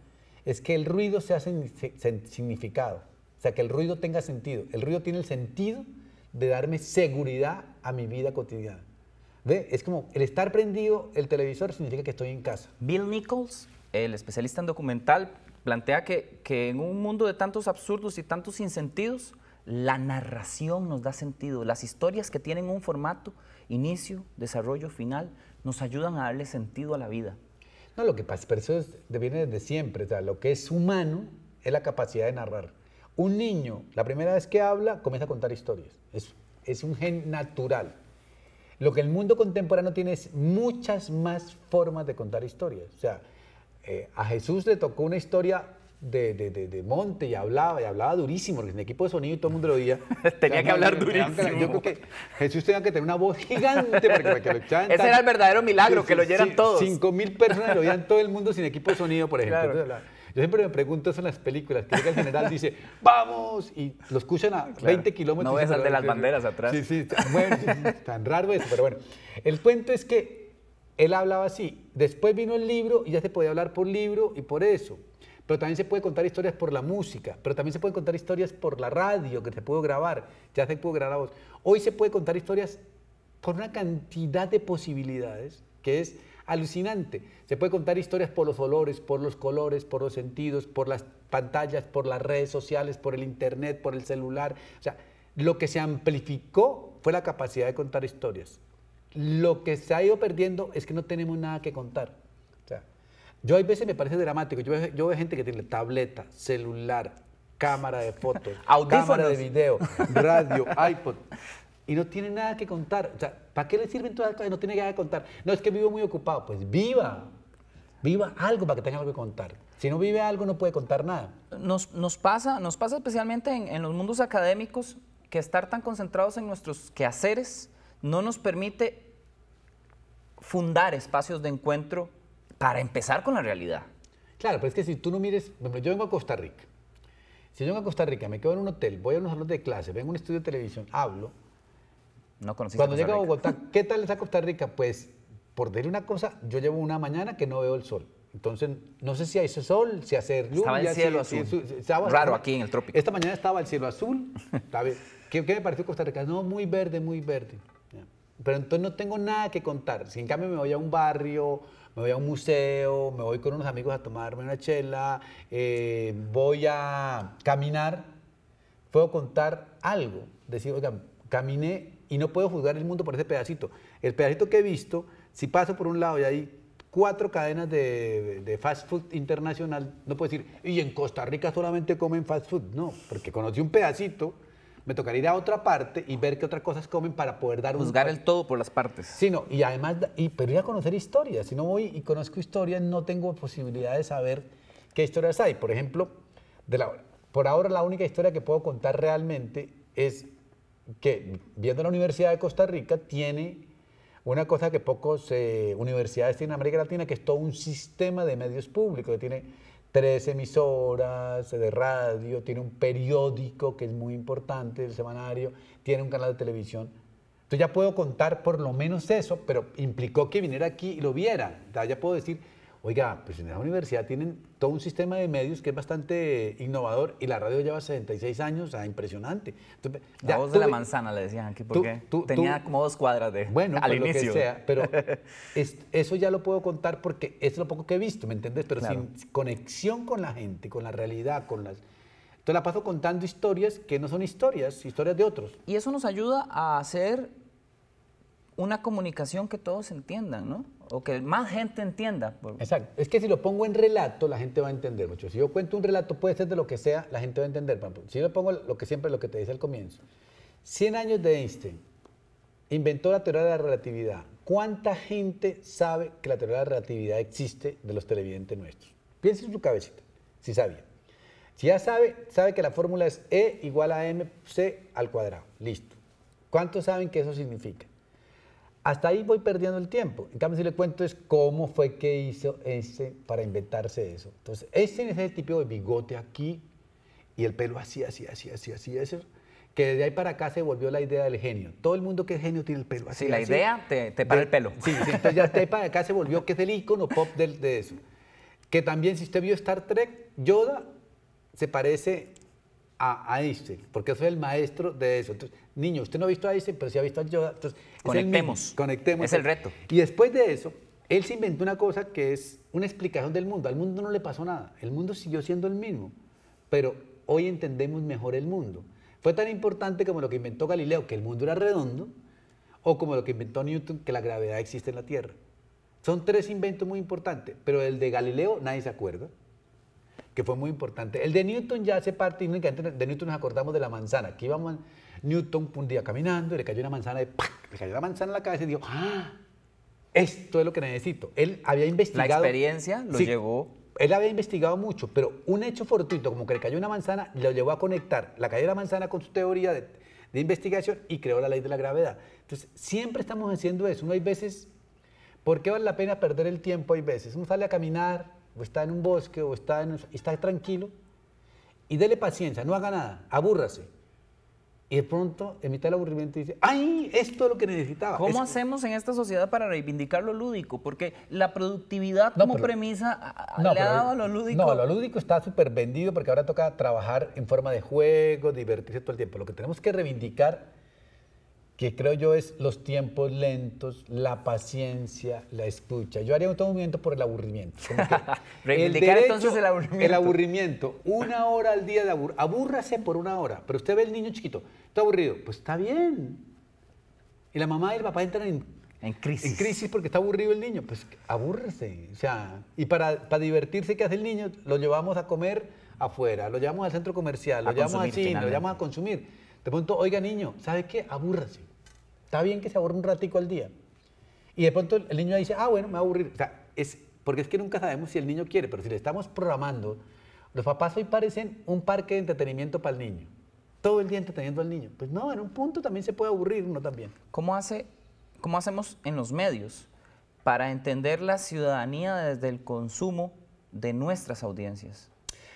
Speaker 2: es que el ruido sea significado, o sea, que el ruido tenga sentido. El ruido tiene el sentido de darme seguridad a mi vida cotidiana. ¿Ve? Es como el estar prendido el televisor significa que estoy en casa.
Speaker 1: Bill Nichols, el especialista en documental, plantea que, que en un mundo de tantos absurdos y tantos insentidos, la narración nos da sentido. Las historias que tienen un formato, inicio, desarrollo, final, nos
Speaker 2: ayudan a darle sentido a la vida. No, lo que pasa, pero eso viene desde siempre. O sea, lo que es humano es la capacidad de narrar. Un niño, la primera vez que habla, comienza a contar historias. Es, un gen natural. Lo que el mundo contemporáneo tiene es muchas más formas de contar historias. O sea, eh, a Jesús le tocó una historia de, de, de, de, Monte y hablaba, y hablaba durísimo, porque en equipo de sonido y todo el mundo lo oía. *laughs* tenía que hablar durísimo. Yo creo que Jesús tenía que tener una voz gigante para que, lo echaran. Ese era el verdadero milagro, que lo oyeran todos. Cinco mil personas lo oían todo el mundo sin equipo de sonido, por ejemplo. Yo siempre me pregunto eso en las películas, que el general dice, ¡vamos! Y lo escuchan a 20 kilómetros. No ves al de las banderas atrás. Sí, sí, tan raro eso, pero bueno. El cuento es que él hablaba así. Después vino el libro y ya se podía hablar por libro y por eso pero también se puede contar historias por la música, pero también se puede contar historias por la radio, que se puede grabar, ya se puede grabar la voz. Hoy se puede contar historias por una cantidad de posibilidades que es alucinante. Se puede contar historias por los olores, por los colores, por los sentidos, por las pantallas, por las redes sociales, por el internet, por el celular. O sea, lo que se amplificó fue la capacidad de contar historias. Lo que se ha ido perdiendo es que no tenemos nada que contar. Yo hay veces me parece dramático. Yo, veo gente que tiene tableta, celular, cámara de fotos, *laughs* cámara de video, *laughs* radio, iPod. Y no tiene nada que contar. O sea, ¿para qué le sirven todas las cosas? No tiene nada que contar. No, es que vivo muy ocupado. Pues viva. Viva algo para que tenga algo que contar. Si no vive algo, no puede
Speaker 1: contar nada. Nos, nos pasa, nos pasa especialmente en, en los mundos académicos que estar tan concentrados en nuestros quehaceres no nos permite fundar
Speaker 2: espacios de encuentro para empezar con la realidad. Claro, pero es que si tú no mires, yo vengo a Costa Rica. Si yo vengo a Costa Rica, me quedo en un hotel, voy a unos salones de clase, vengo a un estudio de televisión, hablo. No conocí Cuando llego a Bogotá, *laughs* ¿qué tal está Costa Rica? Pues, por decir una cosa, yo llevo una mañana que no veo el sol. Entonces, no sé si hay sol, si hace luz. Estaba el cielo azul. Raro aquí en el trópico. Esta mañana estaba el cielo azul. *laughs* ¿Qué, ¿Qué, me pareció Costa Rica? No, muy verde, muy verde. Pero entonces no tengo nada que contar. Si en cambio me voy a un barrio me voy a un museo, me voy con unos amigos a tomarme una chela, eh, voy a caminar, puedo contar algo, decir, oiga, caminé y no puedo juzgar el mundo por ese pedacito. El pedacito que he visto, si paso por un lado y hay cuatro cadenas de, de, fast food internacional, no puedo decir, y en Costa Rica solamente comen fast food, no, porque conocí un pedacito me tocaría ir a otra parte y ver qué otras cosas comen para poder dar un... Juzgar el todo por las partes. Sí, y además, y, pero ir a conocer historias. Si no voy y conozco historias, no tengo posibilidad de saber qué historias hay. Por ejemplo, de la, por ahora la única historia que puedo contar realmente es que, viendo la Universidad de Costa Rica, tiene una cosa que pocas eh, universidades tienen en América Latina, que es todo un sistema de medios públicos, que tiene tres emisoras de radio, tiene un periódico que es muy importante, el semanario, tiene un canal de televisión. Entonces ya puedo contar por lo menos eso, pero implicó que viniera aquí y lo viera. Ya, puedo decir, Oiga, pues en la universidad tienen todo un sistema de medios que es bastante innovador y la radio lleva 76 años, o sea, impresionante. la voz de la manzana
Speaker 1: le decían aquí porque tú, tenía
Speaker 2: como dos cuadras de bueno, al pues inicio. que sea, pero *laughs* eso ya lo puedo contar porque es lo poco que he visto, ¿me entiendes? Pero sin conexión con la gente, con la realidad, con las entonces la paso contando historias que no son historias, historias de otros. Y eso
Speaker 1: nos ayuda a hacer una comunicación que todos entiendan, ¿no?
Speaker 2: o que más gente entienda. Exacto. Es que si lo pongo en relato, la gente va a entender mucho. Si yo cuento un relato, puede ser de lo que sea, la gente va a entender. si yo pongo lo que siempre, lo que te dice al comienzo. 100 años de Einstein. Inventó la teoría de la relatividad. ¿Cuánta gente sabe que la teoría de la relatividad existe de los televidentes nuestros? Piensa en su cabecita, si sabía. Si ya sabe, sabe que la fórmula es E igual a MC al cuadrado. Listo. ¿Cuántos saben que eso significa? Hasta ahí voy perdiendo el tiempo. En cambio, si le cuento es cómo fue que hizo ese para inventarse eso. Entonces, ese es el tipo de bigote aquí y el pelo así, así, así, así, así, eso Que de ahí para acá se volvió la idea del genio. Todo el mundo que es genio tiene el pelo así. Sí, la idea te, para el pelo. Sí, sí, entonces ya de ahí para acá se volvió que es el icono pop de eso. Que también, si usted vio Star Trek, Yoda se parece a, Einstein, porque soy el maestro de eso. Entonces, niño, usted no ha visto a Einstein, pero sí ha visto a yo. Entonces, conectemos. conectemos. Es el reto. Y después de eso, él se inventó una cosa que es una explicación del mundo. Al mundo no le pasó nada. El mundo siguió siendo el mismo, pero hoy entendemos mejor el mundo. Fue tan importante como lo que inventó Galileo, que el mundo era redondo, o como lo que inventó Newton, que la gravedad existe en la Tierra. Son tres inventos muy importantes, pero el de Galileo nadie se acuerda que fue muy importante. El de Newton ya hace parte, únicamente de Newton nos acordamos de la manzana. Aquí vamos, Newton un día caminando y le cayó una manzana, le cayó la manzana en la cabeza y dijo, ¡ah! Esto es lo que necesito. Él había investigado. La experiencia lo llegó llevó. Él había investigado mucho, pero un hecho fortuito, como que le cayó una manzana, lo llevó a conectar la caída de la manzana con su teoría de, investigación y creó la ley de la gravedad. Entonces, siempre estamos haciendo eso. Uno hay veces, ¿por qué vale la pena perder el tiempo? Hay veces, uno sale a caminar, o está en un bosque, o está, en está tranquilo, y dele paciencia, no haga nada, abúrrase. Y de pronto, en mitad del aburrimiento, dice, ¡ay, esto es lo que necesitaba! ¿Cómo hacemos en esta sociedad para reivindicar lo lúdico?
Speaker 1: Porque la productividad como premisa le ha dado a lo lúdico. No, lo
Speaker 2: lúdico está súper vendido porque ahora toca trabajar en forma de juego, divertirse todo el tiempo. Lo que tenemos que reivindicar que creo yo es los tiempos lentos, la paciencia, la escucha. Yo haría un movimiento por el aburrimiento. Como *laughs* entonces el aburrimiento. El aburrimiento, una hora al día de aburrimiento. Abúrrase por una hora, pero usted ve el niño chiquito, está aburrido, pues está bien. Y la mamá y el papá entran en, crisis. En crisis porque está aburrido el niño, pues abúrrese. O sea, y para, divertirse, ¿qué hace el niño? Lo llevamos a comer afuera, lo llevamos al centro comercial, lo llevamos al lo llevamos a consumir. Te pronto, oiga niño, ¿sabe qué? Abúrrase Está bien que se aburra un ratico al día. Y de pronto el niño dice, ah, bueno, me va a aburrir. O sea, es, porque es que nunca sabemos si el niño quiere, pero si le estamos programando, los papás hoy parecen un parque de entretenimiento para el niño. Todo el día entreteniendo al niño. Pues no, en un punto también se puede aburrir uno también. ¿Cómo, hace, cómo hacemos en los medios para
Speaker 1: entender la ciudadanía desde el consumo de nuestras audiencias?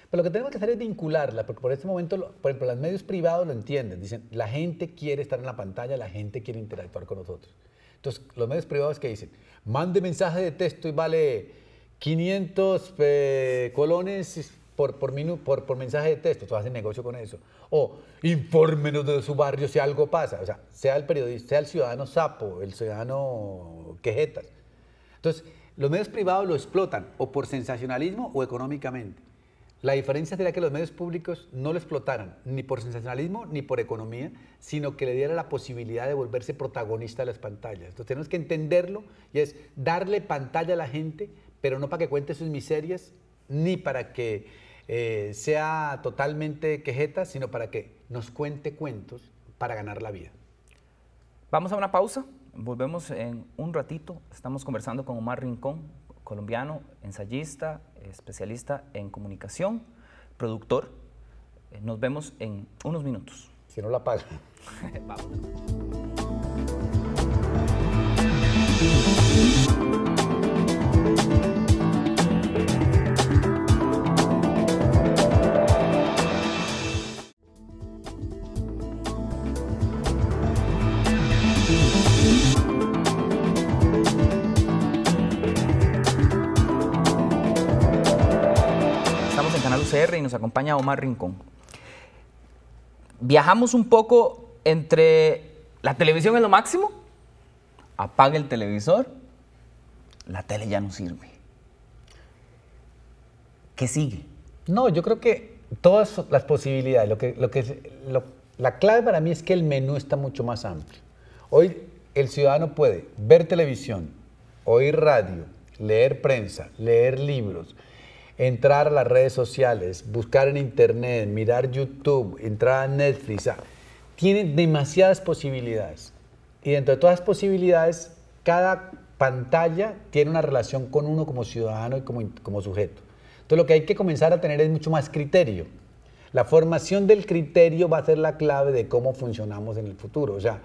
Speaker 1: Pero lo que
Speaker 2: tenemos que hacer es vincularla, porque por este momento, por ejemplo, los medios privados lo entienden. Dicen, la gente quiere estar en la pantalla, la gente quiere interactuar con nosotros. Entonces, los medios privados que dicen, mande mensaje de texto y vale 500 eh, colones por, por, mensaje de texto, tú haces negocio con eso. O infórmenos de su barrio si algo pasa. O sea, sea el periodista, sea el ciudadano sapo, el ciudadano quejetas. Entonces, los medios privados lo explotan o por sensacionalismo o económicamente. La diferencia sería que los medios públicos no lo explotaran ni por sensacionalismo ni por economía, sino que le diera la posibilidad de volverse protagonista de las pantallas. Entonces tenemos que entenderlo y es darle pantalla a la gente, pero no para que cuente sus miserias ni para que eh, sea totalmente quejeta, sino para que nos cuente cuentos para ganar la vida. Vamos a una pausa, volvemos en un ratito, estamos conversando con Omar
Speaker 1: Rincón, colombiano, ensayista, especialista en comunicación, productor. Eh, nos vemos en unos minutos. Si no la pagan. *laughs* acompaña Omar Rincón. Viajamos un poco entre la televisión en lo máximo, apaga el televisor,
Speaker 2: la tele ya no sirve. ¿Qué sigue? No, yo creo que todas las posibilidades, lo que, lo que, la clave para mí es que el menú está mucho más amplio. Hoy el ciudadano puede ver televisión, oír radio, leer prensa, leer libros, entrar a las redes sociales, buscar en internet, mirar YouTube, entrar a Netflix. tiene demasiadas posibilidades. Y dentro de todas las posibilidades, cada pantalla tiene una relación con uno como ciudadano y como, como sujeto. Entonces lo que hay que comenzar a tener es mucho más criterio. La formación del criterio va a ser la clave de cómo funcionamos en el futuro. O sea,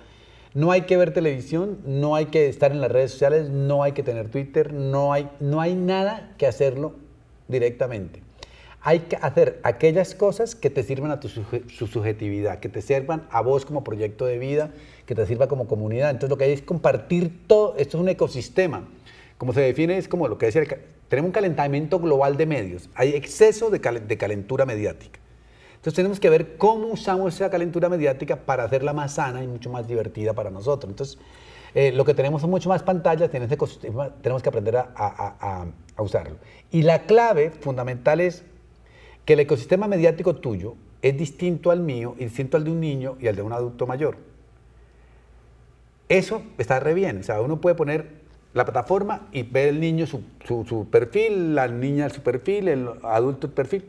Speaker 2: no hay que ver televisión, no hay que estar en las redes sociales, no hay que tener Twitter, no hay, no hay nada que hacerlo directamente. Hay que hacer aquellas cosas que te sirvan a tu su subjetividad, que te sirvan a vos como proyecto de vida, que te sirva como comunidad. Entonces lo que hay es compartir todo, esto es un ecosistema. Como se define es como lo que decía, tenemos un calentamiento global de medios, hay exceso de, de calentura mediática. Entonces tenemos que ver cómo usamos esa calentura mediática para hacerla más sana y mucho más divertida para nosotros. Entonces eh, lo que tenemos son mucho más pantallas, este tenemos que aprender a, usarlo. Y la clave fundamental es que el ecosistema mediático tuyo es distinto al mío, distinto al de un niño y al de un adulto mayor. Eso está re bien. O sea, uno puede poner la plataforma y ver el niño su, perfil, la niña su perfil, el adulto su perfil.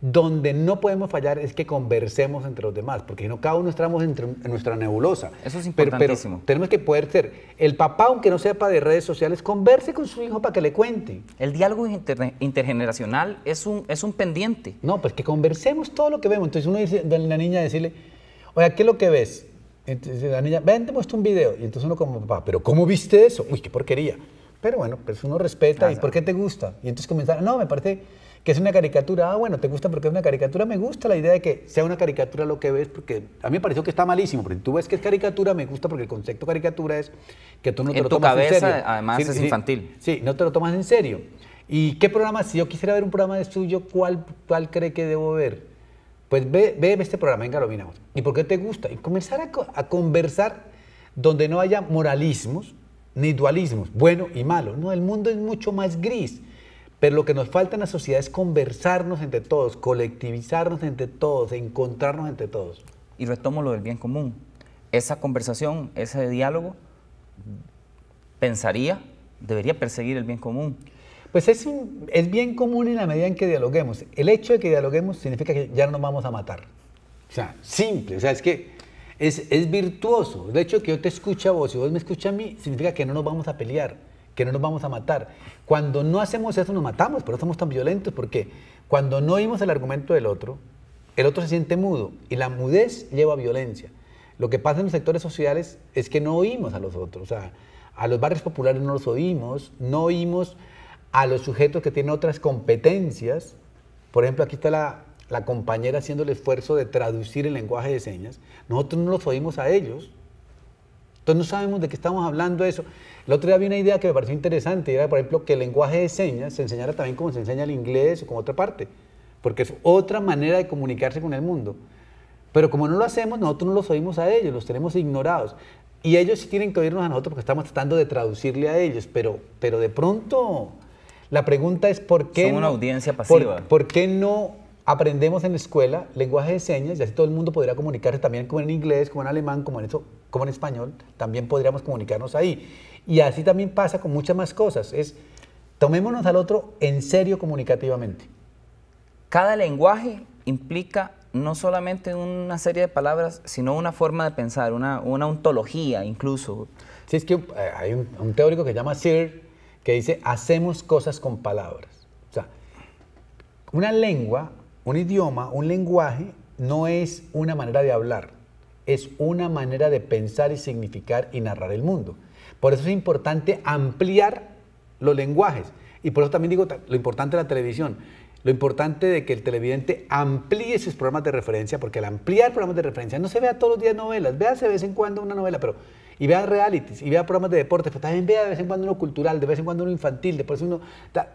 Speaker 2: Donde no podemos fallar es que conversemos entre los demás, porque si no, cada uno estamos entre, en nuestra nebulosa. Eso es importantísimo. Pero, tenemos que poder ser. El papá, aunque no sepa de redes sociales, converse con su hijo para que le cuente. El diálogo intergeneracional es un, es un pendiente. No, pues que conversemos todo lo que vemos. Entonces uno dice, la niña decirle, oye, ¿qué es lo que ves? Entonces la niña, ven, te muestro un video. Y entonces uno como papá, ¿pero cómo viste eso? Uy, qué porquería. Pero bueno, pues uno respeta. Ah, ¿Y por qué te gusta? Y entonces comenzar, no, me parece que es una caricatura, ah, bueno, te gusta porque es una caricatura, me gusta la idea de que sea una caricatura lo que ves, porque a mí me pareció que está malísimo, porque tú ves que es caricatura, me gusta porque el concepto caricatura es que tú no te lo tomas en serio. además es infantil. Sí, no te lo tomas en serio. ¿Y qué programa? Si yo quisiera ver un programa de estudio ¿cuál, cuál cree que debo ver? Pues ve, este programa, venga, lo ¿Y por qué te gusta? Y comenzar a, a conversar donde no haya moralismos ni dualismos, bueno y malo. No, el mundo es mucho más gris. Pero lo que nos falta en la sociedad es conversarnos entre todos, colectivizarnos entre todos, encontrarnos entre todos. Y retomo lo del bien común. Esa
Speaker 1: conversación, ese diálogo, pensaría, debería perseguir
Speaker 2: el bien común. Pues es, bien común en la medida en que dialoguemos. El hecho de que dialoguemos significa que ya no nos vamos a matar. O sea, simple. O sea, es que es, virtuoso. El hecho de que yo te escuche a vos y vos me escuchas a mí significa que no nos vamos a pelear que no nos vamos a matar. Cuando no hacemos eso nos matamos, pero somos tan violentos porque cuando no oímos el argumento del otro, el otro se siente mudo y la mudez lleva a violencia. Lo que pasa en los sectores sociales es que no oímos a los otros, o a los barrios populares no los oímos, no oímos a los sujetos que tienen otras competencias. Por ejemplo, aquí está la, la compañera haciendo el esfuerzo de traducir el lenguaje de señas. Nosotros no los oímos a ellos, entonces no sabemos de qué estamos hablando eso. La otra día había una idea que me pareció interesante, era por ejemplo que el lenguaje de señas se enseñara también como se enseña el inglés o como otra parte, porque es otra manera de comunicarse con el mundo. Pero como no lo hacemos, nosotros no los oímos a ellos, los tenemos ignorados. Y ellos sí tienen que oírnos a nosotros porque estamos tratando de traducirle a ellos, pero, pero de pronto la pregunta es por qué... Son una audiencia pasiva. por, qué no aprendemos en la escuela lenguaje de señas y así todo el mundo podría comunicarse también como en inglés, como en alemán, como en, eso, como en español, también podríamos comunicarnos ahí. Y así también pasa con muchas más cosas, es tomémonos al otro en serio comunicativamente. Cada lenguaje
Speaker 1: implica no solamente una serie de palabras, sino una forma de pensar, una,
Speaker 2: ontología incluso. Sí, es que eh, hay un, teórico que se llama Sir que dice, hacemos cosas con palabras. O sea, una lengua un idioma, un lenguaje, no es una manera de hablar, es una manera de pensar y significar y narrar el mundo. Por eso es importante ampliar los lenguajes. Y por eso también digo lo importante de la televisión, lo importante de que el televidente amplíe sus programas de referencia, porque al ampliar programas de referencia no se vea todos los días novelas, vea de vez en cuando una novela, pero y vea realities, y vea programas de deporte, pero también vea de vez en cuando uno cultural, de vez en cuando uno infantil, de en uno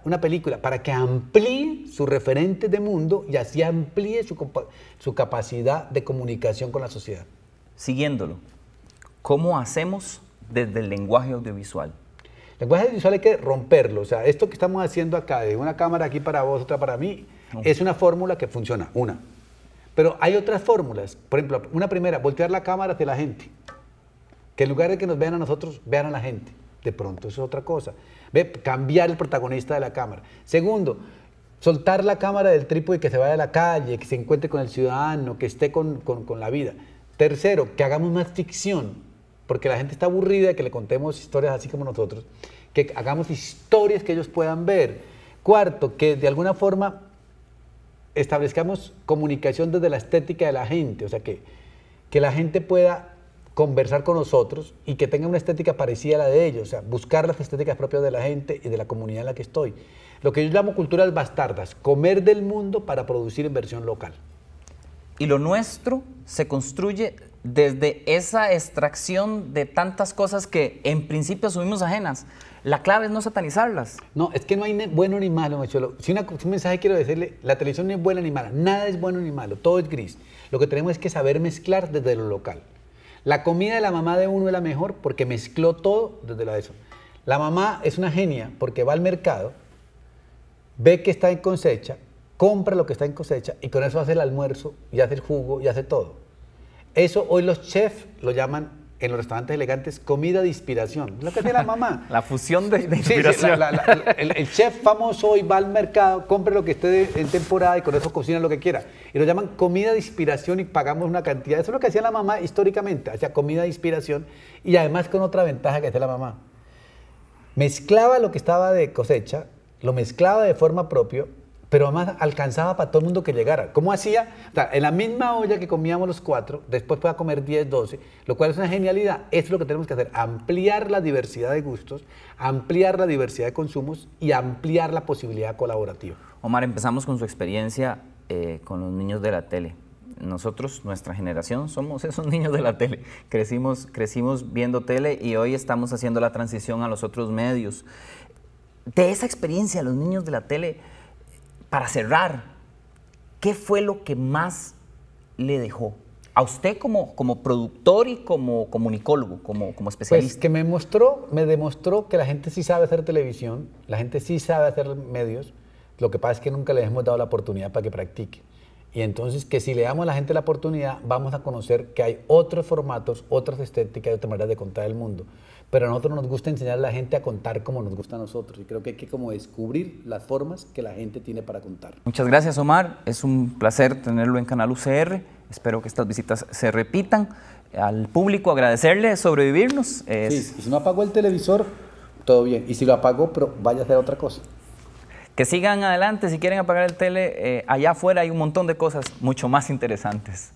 Speaker 2: una película, para que amplíe su referente de mundo y así amplíe su, su capacidad de comunicación con la sociedad.
Speaker 1: Siguiéndolo,
Speaker 2: ¿cómo hacemos desde el lenguaje audiovisual? El lenguaje audiovisual hay que romperlo, o sea, esto que estamos haciendo acá, de una cámara aquí para vos, otra para mí, es una fórmula que funciona, una. Pero hay otras fórmulas, por ejemplo, una primera, voltear la cámara hacia la gente. Que en lugar de que nos vean a nosotros, vean a la gente. De pronto eso es otra cosa. cambiar el protagonista de la cámara. Segundo, soltar la cámara del trípode que se vaya a la calle, que se encuentre con el ciudadano, que esté con, la vida. Tercero, que hagamos más ficción, porque la gente está aburrida de que le contemos historias así como nosotros, que hagamos historias que ellos puedan ver. Cuarto, que de alguna forma establezcamos comunicación desde la estética de la gente, o sea, que, que la gente pueda conversar con nosotros y que tenga una estética parecida a la de ellos, o sea, buscar las estéticas propias de la gente y de la comunidad en la que estoy. Lo que yo llamo culturas bastardas, comer del mundo para producir inversión local. Y lo nuestro se construye desde esa
Speaker 1: extracción de tantas cosas que en principio asumimos ajenas. La clave es no satanizarlas.
Speaker 2: No, es que no hay bueno ni malo, Si, si, un mensaje quiero decirle, la televisión no es buena ni mala, nada es bueno ni malo, todo es gris. Lo que tenemos es que saber mezclar desde lo local. La comida de la mamá de uno es la mejor porque mezcló todo desde la de eso. La mamá es una genia porque va al mercado, ve que está en cosecha, compra lo que está en cosecha y con eso hace el almuerzo y hace el jugo y hace todo. Eso hoy los chefs lo llaman en los restaurantes elegantes comida de inspiración. Lo que hacía la mamá.
Speaker 1: *laughs* la fusión de, inspiración.
Speaker 2: el, chef famoso hoy va al mercado, compre lo que esté en temporada y con eso cocina lo que quiera. Y lo llaman comida de inspiración y pagamos una cantidad. Eso es lo que hacía la mamá históricamente, hacía comida de inspiración y además con otra ventaja que hacía la mamá. Mezclaba lo que estaba de cosecha, lo mezclaba de forma propia pero además alcanzaba para todo el mundo que llegara. ¿Cómo hacía? en la misma olla que comíamos los cuatro, después pueda comer 10, 12, lo cual es una genialidad. es lo que tenemos que hacer, ampliar la diversidad de gustos, ampliar la diversidad de consumos y ampliar la posibilidad colaborativa.
Speaker 1: Omar, empezamos con su experiencia eh, con los niños de la tele. Nosotros, nuestra generación, somos *laughs* esos niños de la tele. Crecimos, crecimos viendo tele y hoy estamos haciendo la transición a los otros medios. De esa experiencia, los niños de la tele para cerrar, ¿qué fue lo que más le dejó? A usted como, como productor y como comunicólogo, como, como pues especialista. Pues
Speaker 2: que me mostró, me demostró que la gente sí sabe hacer televisión, la gente sí sabe hacer medios, lo que pasa es que nunca les hemos dado la oportunidad para que practique. Y entonces que si le damos a la gente la oportunidad, vamos a conocer que hay otros formatos, otras estéticas y otras maneras de contar el mundo pero a nosotros nos gusta enseñar a la gente a contar como nos gusta a nosotros y creo que hay que como descubrir las formas que la gente tiene para contar.
Speaker 1: Muchas gracias Omar, es un placer tenerlo en Canal UCR, espero que estas visitas se repitan. Al público
Speaker 2: agradecerle sobrevivirnos. Sí, y si no apagó el televisor, todo bien. Y si lo apagó, pero vaya a hacer otra cosa.
Speaker 1: Que sigan adelante, si quieren apagar el tele, eh, allá afuera hay un montón de cosas mucho más interesantes.